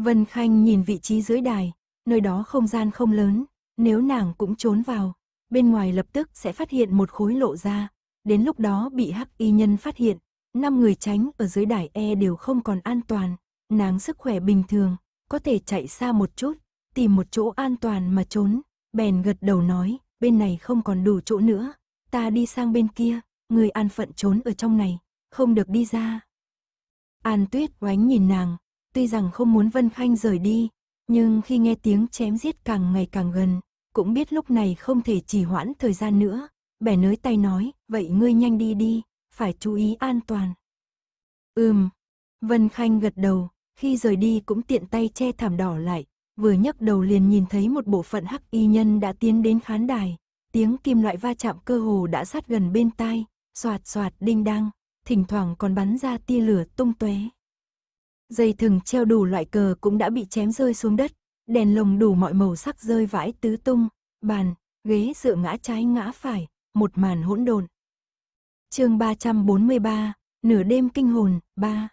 Vân Khanh nhìn vị trí dưới đài, nơi đó không gian không lớn, nếu nàng cũng trốn vào, bên ngoài lập tức sẽ phát hiện một khối lộ ra, đến lúc đó bị hắc y nhân phát hiện, năm người tránh ở dưới đài e đều không còn an toàn, nàng sức khỏe bình thường, có thể chạy xa một chút, tìm một chỗ an toàn mà trốn, bèn gật đầu nói, bên này không còn đủ chỗ nữa, ta đi sang bên kia, người an phận trốn ở trong này, không được đi ra. An tuyết oánh nhìn nàng, Tuy rằng không muốn Vân Khanh rời đi, nhưng khi nghe tiếng chém giết càng ngày càng gần, cũng biết lúc này không thể trì hoãn thời gian nữa, bẻ nới tay nói, vậy ngươi nhanh đi đi, phải chú ý an toàn. Ừm, Vân Khanh gật đầu, khi rời đi cũng tiện tay che thảm đỏ lại, vừa nhấc đầu liền nhìn thấy một bộ phận hắc y nhân đã tiến đến khán đài, tiếng kim loại va chạm cơ hồ đã sát gần bên tai, soạt soạt đinh đang, thỉnh thoảng còn bắn ra tia lửa tung tóe dây thừng treo đủ loại cờ cũng đã bị chém rơi xuống đất, đèn lồng đủ mọi màu sắc rơi vãi tứ tung, bàn, ghế dựa ngã trái ngã phải, một màn hỗn độn. Chương 343, nửa đêm kinh hồn 3.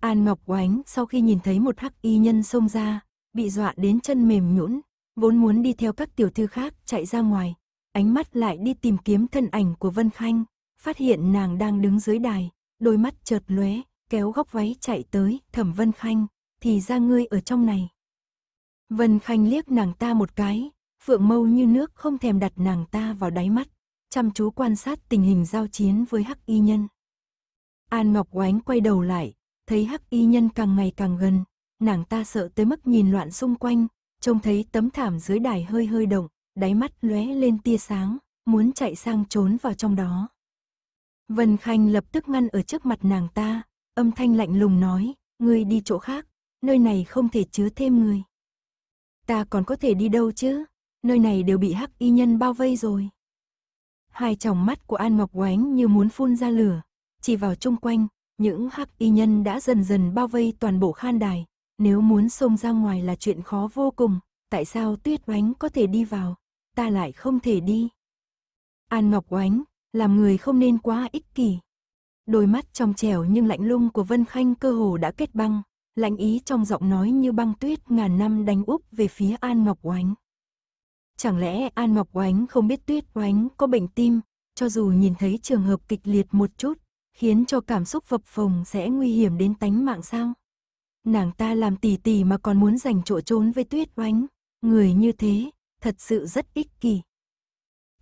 An Ngọc Oánh sau khi nhìn thấy một hắc y nhân xông ra, bị dọa đến chân mềm nhũn, vốn muốn đi theo các tiểu thư khác chạy ra ngoài, ánh mắt lại đi tìm kiếm thân ảnh của Vân Khanh, phát hiện nàng đang đứng dưới đài, đôi mắt chợt lóe, kéo góc váy chạy tới, thẩm Vân Khanh, thì ra ngươi ở trong này. Vân Khanh liếc nàng ta một cái, phượng mâu như nước không thèm đặt nàng ta vào đáy mắt, chăm chú quan sát tình hình giao chiến với hắc y nhân. An Ngọc Oánh quay đầu lại, thấy hắc y nhân càng ngày càng gần, nàng ta sợ tới mức nhìn loạn xung quanh, trông thấy tấm thảm dưới đài hơi hơi động, đáy mắt lóe lên tia sáng, muốn chạy sang trốn vào trong đó. Vân Khanh lập tức ngăn ở trước mặt nàng ta, âm thanh lạnh lùng nói, ngươi đi chỗ khác, nơi này không thể chứa thêm người. Ta còn có thể đi đâu chứ, nơi này đều bị hắc y nhân bao vây rồi. Hai tròng mắt của An Ngọc Oánh như muốn phun ra lửa, chỉ vào chung quanh, những hắc y nhân đã dần dần bao vây toàn bộ khan đài, nếu muốn xông ra ngoài là chuyện khó vô cùng, tại sao Tuyết Oánh có thể đi vào, ta lại không thể đi. An Ngọc Oánh, làm người không nên quá ích kỷ. Đôi mắt trong trẻo nhưng lạnh lung của Vân Khanh cơ hồ đã kết băng, lạnh ý trong giọng nói như băng tuyết ngàn năm đánh úp về phía An Ngọc Oánh. Chẳng lẽ An Ngọc Oánh không biết tuyết Oánh có bệnh tim, cho dù nhìn thấy trường hợp kịch liệt một chút, khiến cho cảm xúc vập phồng sẽ nguy hiểm đến tánh mạng sao? Nàng ta làm tỉ tỉ mà còn muốn giành chỗ trốn với tuyết Oánh, người như thế, thật sự rất ích kỷ.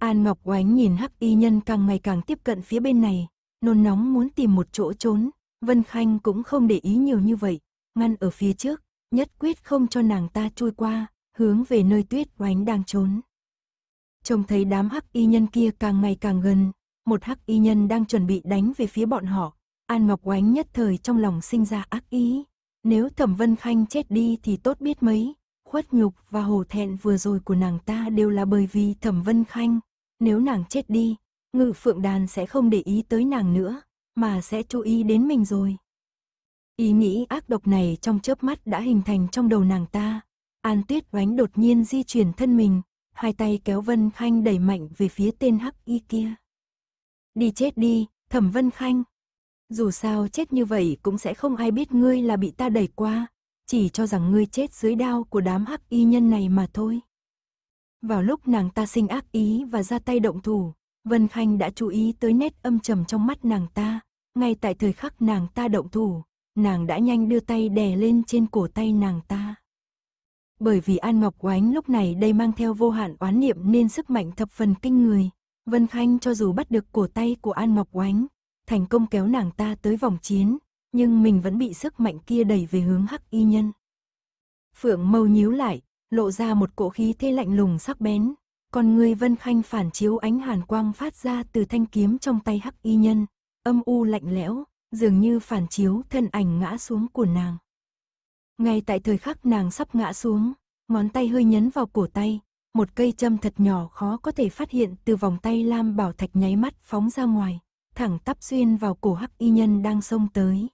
An Ngọc Oánh nhìn hắc y nhân càng ngày càng tiếp cận phía bên này, nôn nóng muốn tìm một chỗ trốn, Vân Khanh cũng không để ý nhiều như vậy, ngăn ở phía trước, nhất quyết không cho nàng ta trôi qua, hướng về nơi tuyết oánh đang trốn. Trông thấy đám hắc y nhân kia càng ngày càng gần, một hắc y nhân đang chuẩn bị đánh về phía bọn họ, An Ngọc Oánh nhất thời trong lòng sinh ra ác ý. Nếu Thẩm Vân Khanh chết đi thì tốt biết mấy, khuất nhục và hổ thẹn vừa rồi của nàng ta đều là bởi vì Thẩm Vân Khanh. Nếu nàng chết đi, Ngự phượng đàn sẽ không để ý tới nàng nữa, mà sẽ chú ý đến mình rồi. Ý nghĩ ác độc này trong chớp mắt đã hình thành trong đầu nàng ta. An tuyết oánh đột nhiên di chuyển thân mình, hai tay kéo Vân Khanh đẩy mạnh về phía tên hắc y kia. Đi chết đi, thẩm Vân Khanh. Dù sao chết như vậy cũng sẽ không ai biết ngươi là bị ta đẩy qua, chỉ cho rằng ngươi chết dưới đao của đám hắc y nhân này mà thôi. Vào lúc nàng ta sinh ác ý và ra tay động thủ, Vân Khanh đã chú ý tới nét âm trầm trong mắt nàng ta, ngay tại thời khắc nàng ta động thủ, nàng đã nhanh đưa tay đè lên trên cổ tay nàng ta. Bởi vì An Ngọc Oánh lúc này đây mang theo vô hạn oán niệm nên sức mạnh thập phần kinh người, Vân Khanh cho dù bắt được cổ tay của An Ngọc Oánh, thành công kéo nàng ta tới vòng chiến, nhưng mình vẫn bị sức mạnh kia đẩy về hướng hắc y nhân. Phượng mâu nhíu lại, lộ ra một cỗ khí thế lạnh lùng sắc bén, còn người Vân Khanh phản chiếu ánh hàn quang phát ra từ thanh kiếm trong tay hắc y nhân, âm u lạnh lẽo, dường như phản chiếu thân ảnh ngã xuống của nàng. Ngay tại thời khắc nàng sắp ngã xuống, ngón tay hơi nhấn vào cổ tay, một cây châm thật nhỏ khó có thể phát hiện từ vòng tay lam bảo thạch nháy mắt phóng ra ngoài, thẳng tắp xuyên vào cổ hắc y nhân đang xông tới.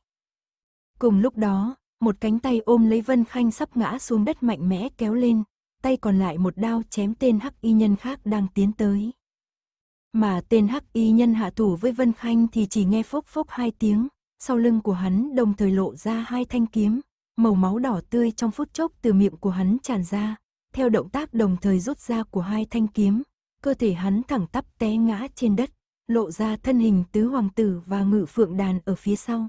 Cùng lúc đó, một cánh tay ôm lấy Vân Khanh sắp ngã xuống đất mạnh mẽ kéo lên, tay còn lại một đao chém tên hắc y nhân khác đang tiến tới. Mà tên hắc y nhân hạ thủ với Vân Khanh thì chỉ nghe phốc phốc hai tiếng, sau lưng của hắn đồng thời lộ ra hai thanh kiếm, màu máu đỏ tươi trong phút chốc từ miệng của hắn tràn ra, theo động tác đồng thời rút ra của hai thanh kiếm, cơ thể hắn thẳng tắp té ngã trên đất, lộ ra thân hình tứ hoàng tử và ngự phượng đàn ở phía sau.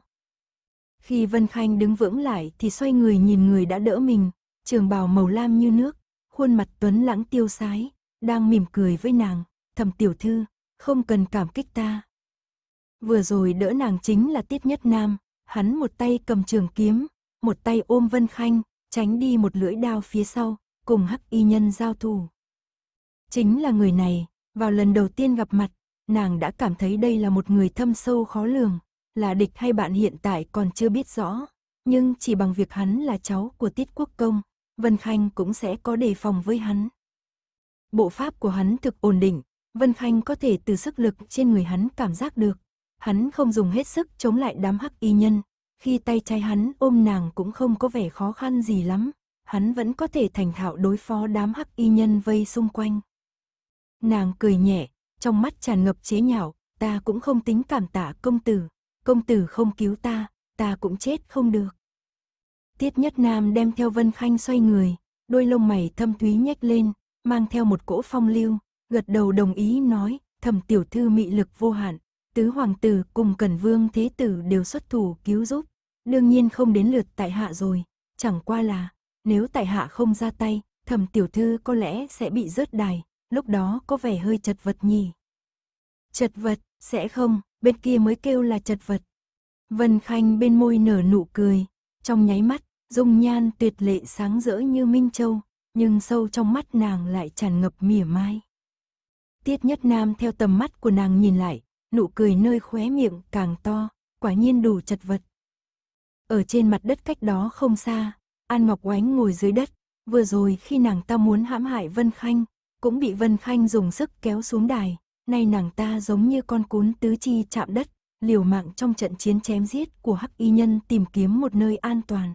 Khi Vân Khanh đứng vững lại thì xoay người nhìn người đã đỡ mình, trường bào màu lam như nước, khuôn mặt tuấn lãng tiêu sái, đang mỉm cười với nàng, thầm tiểu thư, không cần cảm kích ta. Vừa rồi đỡ nàng chính là Tiết Nhất Nam, hắn một tay cầm trường kiếm, một tay ôm Vân Khanh, tránh đi một lưỡi đao phía sau, cùng hắc y nhân giao thủ. Chính là người này, vào lần đầu tiên gặp mặt, nàng đã cảm thấy đây là một người thâm sâu khó lường, là địch hay bạn hiện tại còn chưa biết rõ, nhưng chỉ bằng việc hắn là cháu của Tiết Quốc Công, Vân Khanh cũng sẽ có đề phòng với hắn. Bộ pháp của hắn thực ổn định, Vân Khanh có thể từ sức lực trên người hắn cảm giác được. Hắn không dùng hết sức chống lại đám hắc y nhân, khi tay trái hắn ôm nàng cũng không có vẻ khó khăn gì lắm, hắn vẫn có thể thành thạo đối phó đám hắc y nhân vây xung quanh. Nàng cười nhẹ, trong mắt tràn ngập chế nhạo, ta cũng không tính cảm tạ công tử, công tử không cứu ta, ta cũng chết không được. Tiết Nhất Nam đem theo Vân Khanh xoay người, đôi lông mày thâm thúy nhếch lên, mang theo một cỗ phong lưu, gật đầu đồng ý nói, thẩm tiểu thư mị lực vô hạn, tứ hoàng tử cùng Cẩn Vương Thế Tử đều xuất thủ cứu giúp, đương nhiên không đến lượt tại hạ rồi, chẳng qua là, nếu tại hạ không ra tay, thẩm tiểu thư có lẽ sẽ bị rớt đài, lúc đó có vẻ hơi chật vật nhỉ. Chật vật, sẽ không, bên kia mới kêu là chật vật. Vân Khanh bên môi nở nụ cười, trong nháy mắt, Dung nhan tuyệt lệ sáng rỡ như Minh Châu, nhưng sâu trong mắt nàng lại tràn ngập mỉa mai. Tiết nhất nam theo tầm mắt của nàng nhìn lại, nụ cười nơi khóe miệng càng to, quả nhiên đủ chật vật. Ở trên mặt đất cách đó không xa, An Ngọc Oánh ngồi dưới đất, vừa rồi khi nàng ta muốn hãm hại Vân Khanh, cũng bị Vân Khanh dùng sức kéo xuống đài, nay nàng ta giống như con cún tứ chi chạm đất, liều mạng trong trận chiến chém giết của hắc y nhân tìm kiếm một nơi an toàn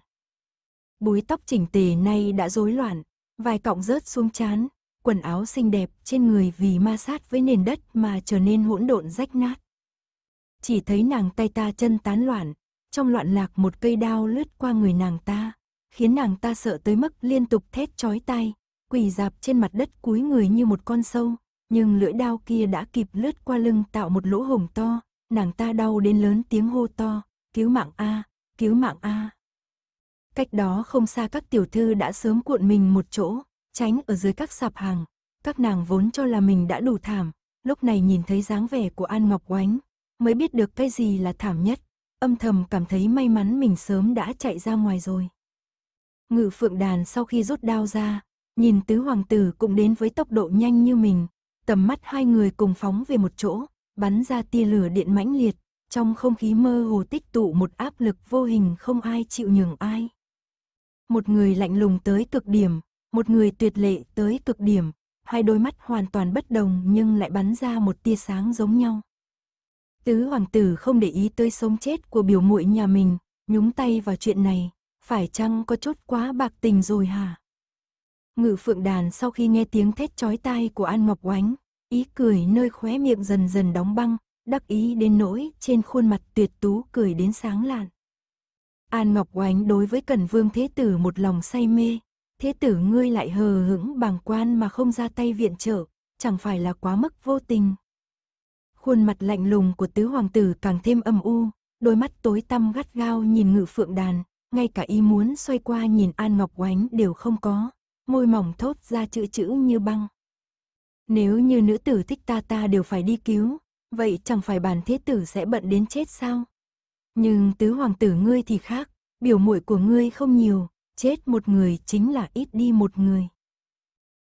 búi tóc chỉnh tề nay đã rối loạn, vài cọng rớt xuống chán, quần áo xinh đẹp trên người vì ma sát với nền đất mà trở nên hỗn độn rách nát. Chỉ thấy nàng tay ta chân tán loạn, trong loạn lạc một cây đao lướt qua người nàng ta, khiến nàng ta sợ tới mức liên tục thét chói tai, quỳ dạp trên mặt đất cúi người như một con sâu, nhưng lưỡi đao kia đã kịp lướt qua lưng tạo một lỗ hổng to, nàng ta đau đến lớn tiếng hô to, cứu mạng a, cứu mạng a. Cách đó không xa các tiểu thư đã sớm cuộn mình một chỗ, tránh ở dưới các sạp hàng. Các nàng vốn cho là mình đã đủ thảm, lúc này nhìn thấy dáng vẻ của An Ngọc Oánh, mới biết được cái gì là thảm nhất, âm thầm cảm thấy may mắn mình sớm đã chạy ra ngoài rồi. Ngự phượng đàn sau khi rút đao ra, nhìn tứ hoàng tử cũng đến với tốc độ nhanh như mình, tầm mắt hai người cùng phóng về một chỗ, bắn ra tia lửa điện mãnh liệt, trong không khí mơ hồ tích tụ một áp lực vô hình không ai chịu nhường ai một người lạnh lùng tới cực điểm, một người tuyệt lệ tới cực điểm, hai đôi mắt hoàn toàn bất đồng nhưng lại bắn ra một tia sáng giống nhau. Tứ hoàng tử không để ý tới sống chết của biểu muội nhà mình, nhúng tay vào chuyện này, phải chăng có chút quá bạc tình rồi hả? Ngự phượng đàn sau khi nghe tiếng thét chói tai của An Ngọc Oánh, ý cười nơi khóe miệng dần dần đóng băng, đắc ý đến nỗi trên khuôn mặt tuyệt tú cười đến sáng lạn. An Ngọc Oánh đối với Cần Vương Thế Tử một lòng say mê. Thế tử ngươi lại hờ hững bằng quan mà không ra tay viện trợ, chẳng phải là quá mức vô tình. Khuôn mặt lạnh lùng của tứ hoàng tử càng thêm âm u, đôi mắt tối tăm gắt gao nhìn ngự phượng đàn, ngay cả ý muốn xoay qua nhìn An Ngọc Oánh đều không có, môi mỏng thốt ra chữ chữ như băng. Nếu như nữ tử thích ta ta đều phải đi cứu, vậy chẳng phải bản thế tử sẽ bận đến chết sao? Nhưng tứ hoàng tử ngươi thì khác, biểu muội của ngươi không nhiều, chết một người chính là ít đi một người.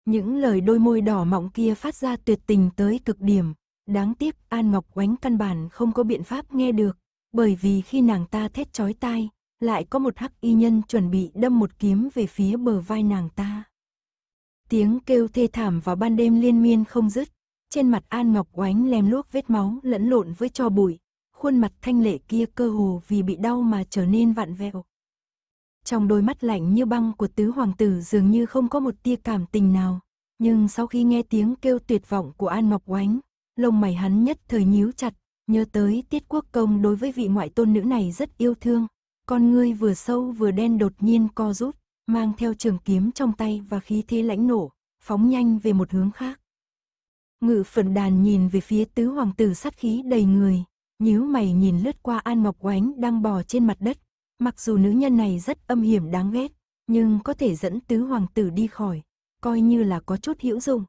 Những lời đôi môi đỏ mọng kia phát ra tuyệt tình tới cực điểm, đáng tiếc An Ngọc Oánh căn bản không có biện pháp nghe được, bởi vì khi nàng ta thét chói tai, lại có một hắc y nhân chuẩn bị đâm một kiếm về phía bờ vai nàng ta. Tiếng kêu thê thảm vào ban đêm liên miên không dứt, trên mặt An Ngọc Oánh lem luốc vết máu lẫn lộn với cho bụi, khuôn mặt thanh lệ kia cơ hồ vì bị đau mà trở nên vặn vẹo. Trong đôi mắt lạnh như băng của tứ hoàng tử dường như không có một tia cảm tình nào, nhưng sau khi nghe tiếng kêu tuyệt vọng của An Ngọc Oánh, lông mày hắn nhất thời nhíu chặt, nhớ tới tiết quốc công đối với vị ngoại tôn nữ này rất yêu thương, con ngươi vừa sâu vừa đen đột nhiên co rút, mang theo trường kiếm trong tay và khí thế lãnh nổ, phóng nhanh về một hướng khác. Ngự phần đàn nhìn về phía tứ hoàng tử sát khí đầy người, nhíu mày nhìn lướt qua An Ngọc Oánh đang bò trên mặt đất. Mặc dù nữ nhân này rất âm hiểm đáng ghét, nhưng có thể dẫn tứ hoàng tử đi khỏi, coi như là có chút hữu dụng.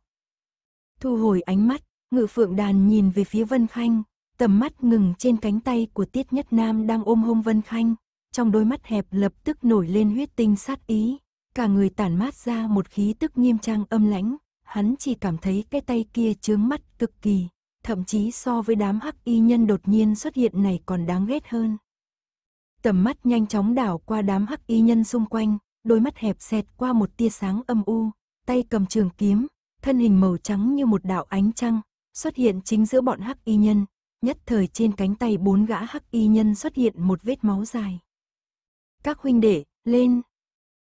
Thu hồi ánh mắt, ngự phượng đàn nhìn về phía Vân Khanh, tầm mắt ngừng trên cánh tay của Tiết Nhất Nam đang ôm hôn Vân Khanh, trong đôi mắt hẹp lập tức nổi lên huyết tinh sát ý, cả người tản mát ra một khí tức nghiêm trang âm lãnh, hắn chỉ cảm thấy cái tay kia chướng mắt cực kỳ, thậm chí so với đám hắc y nhân đột nhiên xuất hiện này còn đáng ghét hơn. Tầm mắt nhanh chóng đảo qua đám hắc y nhân xung quanh, đôi mắt hẹp xẹt qua một tia sáng âm u, tay cầm trường kiếm, thân hình màu trắng như một đạo ánh trăng, xuất hiện chính giữa bọn hắc y nhân, nhất thời trên cánh tay bốn gã hắc y nhân xuất hiện một vết máu dài. Các huynh đệ, lên!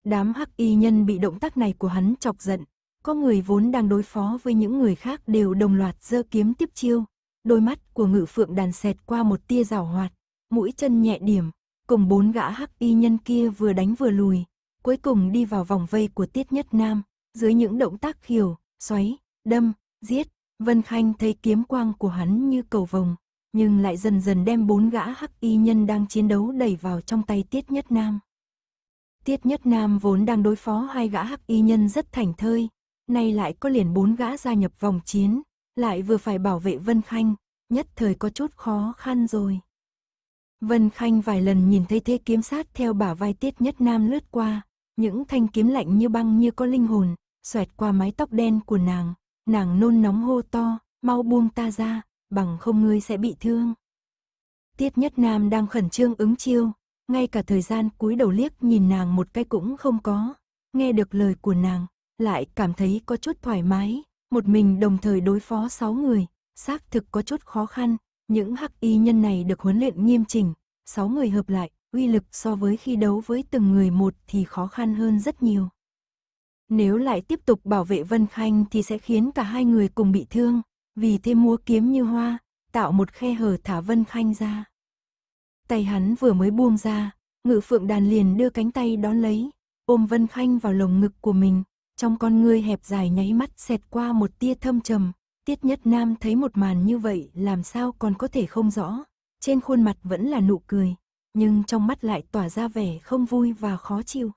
Đám hắc y nhân bị động tác này của hắn chọc giận, có người vốn đang đối phó với những người khác đều đồng loạt giơ kiếm tiếp chiêu. Đôi mắt của ngự phượng đàn xẹt qua một tia rào hoạt, mũi chân nhẹ điểm, cùng bốn gã hắc y nhân kia vừa đánh vừa lùi, cuối cùng đi vào vòng vây của Tiết Nhất Nam, dưới những động tác khiều, xoáy, đâm, giết, Vân Khanh thấy kiếm quang của hắn như cầu vồng, nhưng lại dần dần đem bốn gã hắc y nhân đang chiến đấu đẩy vào trong tay Tiết Nhất Nam. Tiết Nhất Nam vốn đang đối phó hai gã hắc y nhân rất thảnh thơi, nay lại có liền bốn gã gia nhập vòng chiến, lại vừa phải bảo vệ Vân Khanh, nhất thời có chút khó khăn rồi. Vân Khanh vài lần nhìn thấy thế kiếm sát theo bả vai tiết nhất nam lướt qua, những thanh kiếm lạnh như băng như có linh hồn, xoẹt qua mái tóc đen của nàng, nàng nôn nóng hô to, mau buông ta ra, bằng không ngươi sẽ bị thương. Tiết nhất nam đang khẩn trương ứng chiêu, ngay cả thời gian cúi đầu liếc nhìn nàng một cái cũng không có, nghe được lời của nàng, lại cảm thấy có chút thoải mái, một mình đồng thời đối phó 6 người, xác thực có chút khó khăn, những hắc y nhân này được huấn luyện nghiêm chỉnh, 6 người hợp lại, uy lực so với khi đấu với từng người một thì khó khăn hơn rất nhiều. Nếu lại tiếp tục bảo vệ Vân Khanh thì sẽ khiến cả hai người cùng bị thương, vì thế múa kiếm như hoa, tạo một khe hở thả Vân Khanh ra. Tay hắn vừa mới buông ra, ngự phượng đàn liền đưa cánh tay đón lấy, ôm Vân Khanh vào lồng ngực của mình, trong con ngươi hẹp dài nháy mắt xẹt qua một tia thâm trầm, Tiết Nhất Nam thấy một màn như vậy làm sao còn có thể không rõ, trên khuôn mặt vẫn là nụ cười, nhưng trong mắt lại tỏa ra vẻ không vui và khó chịu.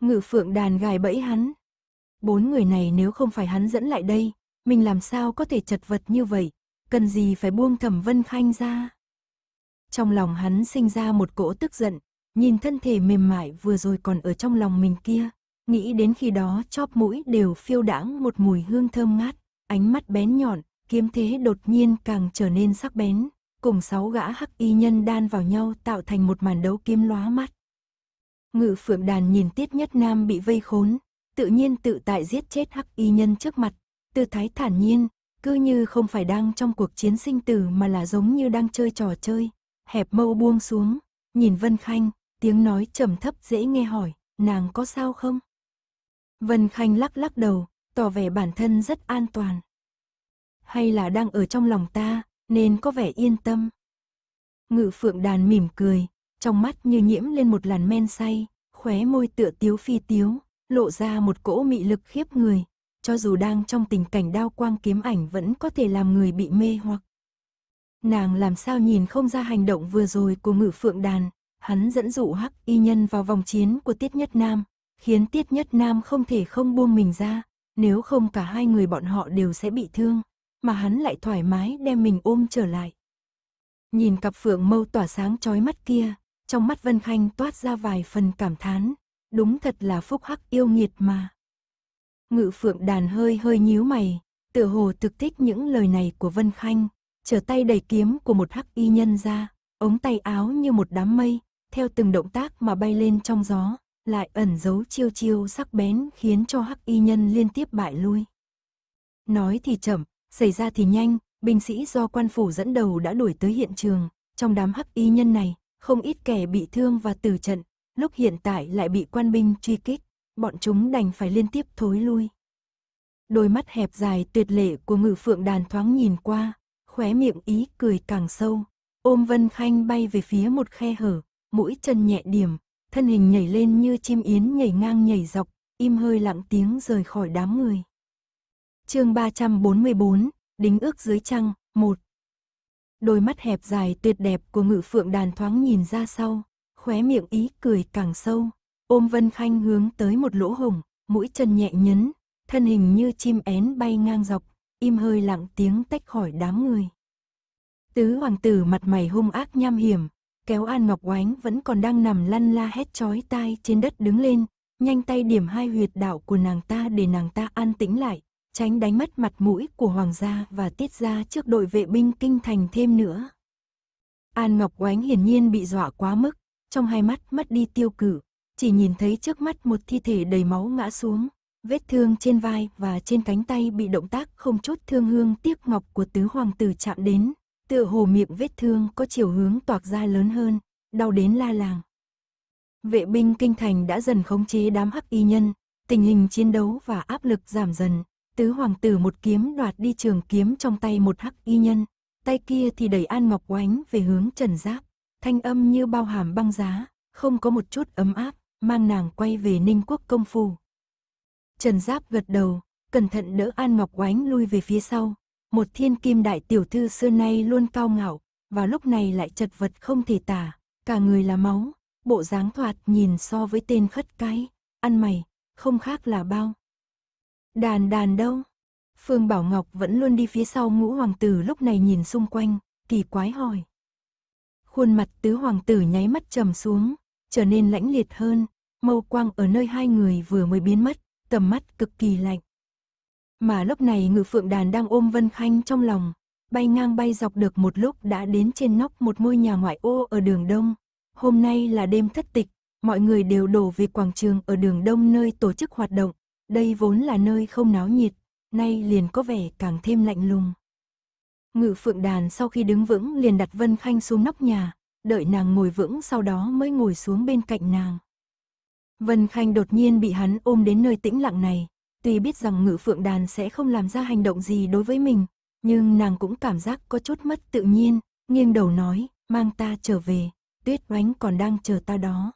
Ngự phượng đàn gài bẫy hắn. Bốn người này nếu không phải hắn dẫn lại đây, mình làm sao có thể chật vật như vậy, cần gì phải buông thẩm vân khanh ra. Trong lòng hắn sinh ra một cỗ tức giận, nhìn thân thể mềm mại vừa rồi còn ở trong lòng mình kia, Nghĩ đến khi đó chóp mũi đều phiêu đãng một mùi hương thơm ngát, ánh mắt bén nhọn, kiếm thế đột nhiên càng trở nên sắc bén, cùng sáu gã hắc y nhân đan vào nhau tạo thành một màn đấu kiếm lóa mắt. Ngự phượng đàn nhìn tiết nhất nam bị vây khốn, tự nhiên tự tại giết chết hắc y nhân trước mặt, tư thái thản nhiên, cứ như không phải đang trong cuộc chiến sinh tử mà là giống như đang chơi trò chơi, hẹp mâu buông xuống, nhìn Vân Khanh, tiếng nói trầm thấp dễ nghe hỏi, nàng có sao không? Vân Khanh lắc lắc đầu, tỏ vẻ bản thân rất an toàn. Hay là đang ở trong lòng ta, nên có vẻ yên tâm. Ngự phượng đàn mỉm cười, trong mắt như nhiễm lên một làn men say, khóe môi tựa tiếu phi tiếu, lộ ra một cỗ mị lực khiếp người, cho dù đang trong tình cảnh đao quang kiếm ảnh vẫn có thể làm người bị mê hoặc. Nàng làm sao nhìn không ra hành động vừa rồi của ngự phượng đàn, hắn dẫn dụ hắc y nhân vào vòng chiến của tiết nhất nam, khiến Tiết Nhất Nam không thể không buông mình ra, nếu không cả hai người bọn họ đều sẽ bị thương, mà hắn lại thoải mái đem mình ôm trở lại. Nhìn cặp phượng mâu tỏa sáng chói mắt kia, trong mắt Vân Khanh toát ra vài phần cảm thán, đúng thật là phúc hắc yêu nghiệt mà. Ngự phượng đàn hơi hơi nhíu mày, tựa hồ thực thích những lời này của Vân Khanh, trở tay đầy kiếm của một hắc y nhân ra, ống tay áo như một đám mây, theo từng động tác mà bay lên trong gió, lại ẩn giấu chiêu chiêu sắc bén khiến cho hắc y nhân liên tiếp bại lui. Nói thì chậm, xảy ra thì nhanh, binh sĩ do quan phủ dẫn đầu đã đuổi tới hiện trường, trong đám hắc y nhân này, không ít kẻ bị thương và tử trận, lúc hiện tại lại bị quan binh truy kích, bọn chúng đành phải liên tiếp thối lui. Đôi mắt hẹp dài tuyệt lệ của ngự phượng đàn thoáng nhìn qua, khóe miệng ý cười càng sâu, ôm Vân Khanh bay về phía một khe hở, mũi chân nhẹ điểm, thân hình nhảy lên như chim yến nhảy ngang nhảy dọc, im hơi lặng tiếng rời khỏi đám người. chương 344, Đính ước dưới trăng, 1 Đôi mắt hẹp dài tuyệt đẹp của ngự phượng đàn thoáng nhìn ra sau, khóe miệng ý cười càng sâu, ôm Vân Khanh hướng tới một lỗ hồng, mũi chân nhẹ nhấn, thân hình như chim én bay ngang dọc, im hơi lặng tiếng tách khỏi đám người. Tứ hoàng tử mặt mày hung ác nham hiểm, kéo An Ngọc Oánh vẫn còn đang nằm lăn la hét chói tai trên đất đứng lên, nhanh tay điểm hai huyệt đạo của nàng ta để nàng ta an tĩnh lại, tránh đánh mất mặt mũi của hoàng gia và tiết ra trước đội vệ binh kinh thành thêm nữa. An Ngọc Oánh hiển nhiên bị dọa quá mức, trong hai mắt mất đi tiêu cử, chỉ nhìn thấy trước mắt một thi thể đầy máu ngã xuống, vết thương trên vai và trên cánh tay bị động tác không chốt thương hương tiếc ngọc của tứ hoàng tử chạm đến, Tựa hồ miệng vết thương có chiều hướng toạc ra lớn hơn, đau đến la làng. Vệ binh kinh thành đã dần khống chế đám hắc y nhân, tình hình chiến đấu và áp lực giảm dần. Tứ hoàng tử một kiếm đoạt đi trường kiếm trong tay một hắc y nhân, tay kia thì đẩy An Ngọc Oánh về hướng Trần Giáp, thanh âm như bao hàm băng giá, không có một chút ấm áp, mang nàng quay về Ninh Quốc công phủ. Trần Giáp gật đầu, cẩn thận đỡ An Ngọc Oánh lui về phía sau, một thiên kim đại tiểu thư xưa nay luôn cao ngạo, và lúc này lại chật vật không thể tả, cả người là máu, bộ dáng thoạt nhìn so với tên khất cái, ăn mày, không khác là bao. Đàn đàn đâu? Phương Bảo Ngọc vẫn luôn đi phía sau ngũ hoàng tử lúc này nhìn xung quanh, kỳ quái hỏi. Khuôn mặt tứ hoàng tử nháy mắt trầm xuống, trở nên lãnh liệt hơn, mâu quang ở nơi hai người vừa mới biến mất, tầm mắt cực kỳ lạnh. Mà lúc này ngự phượng đàn đang ôm Vân Khanh trong lòng, bay ngang bay dọc được một lúc đã đến trên nóc một ngôi nhà ngoại ô ở đường Đông. Hôm nay là đêm thất tịch, mọi người đều đổ về quảng trường ở đường Đông nơi tổ chức hoạt động. Đây vốn là nơi không náo nhiệt, nay liền có vẻ càng thêm lạnh lùng. Ngự phượng đàn sau khi đứng vững liền đặt Vân Khanh xuống nóc nhà, đợi nàng ngồi vững sau đó mới ngồi xuống bên cạnh nàng. Vân Khanh đột nhiên bị hắn ôm đến nơi tĩnh lặng này, Tuy biết rằng ngự phượng đàn sẽ không làm ra hành động gì đối với mình, nhưng nàng cũng cảm giác có chút mất tự nhiên, nghiêng đầu nói, mang ta trở về, tuyết oánh còn đang chờ ta đó.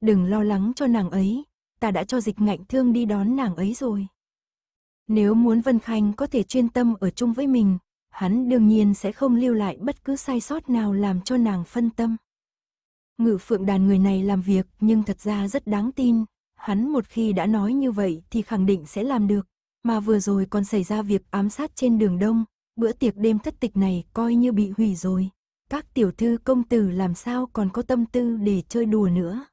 Đừng lo lắng cho nàng ấy, ta đã cho dịch ngạnh thương đi đón nàng ấy rồi. Nếu muốn Vân Khanh có thể chuyên tâm ở chung với mình, hắn đương nhiên sẽ không lưu lại bất cứ sai sót nào làm cho nàng phân tâm. Ngự phượng đàn người này làm việc nhưng thật ra rất đáng tin, Hắn một khi đã nói như vậy thì khẳng định sẽ làm được. Mà vừa rồi còn xảy ra việc ám sát trên đường đông, bữa tiệc đêm thất tịch này coi như bị hủy rồi. Các tiểu thư công tử làm sao còn có tâm tư để chơi đùa nữa.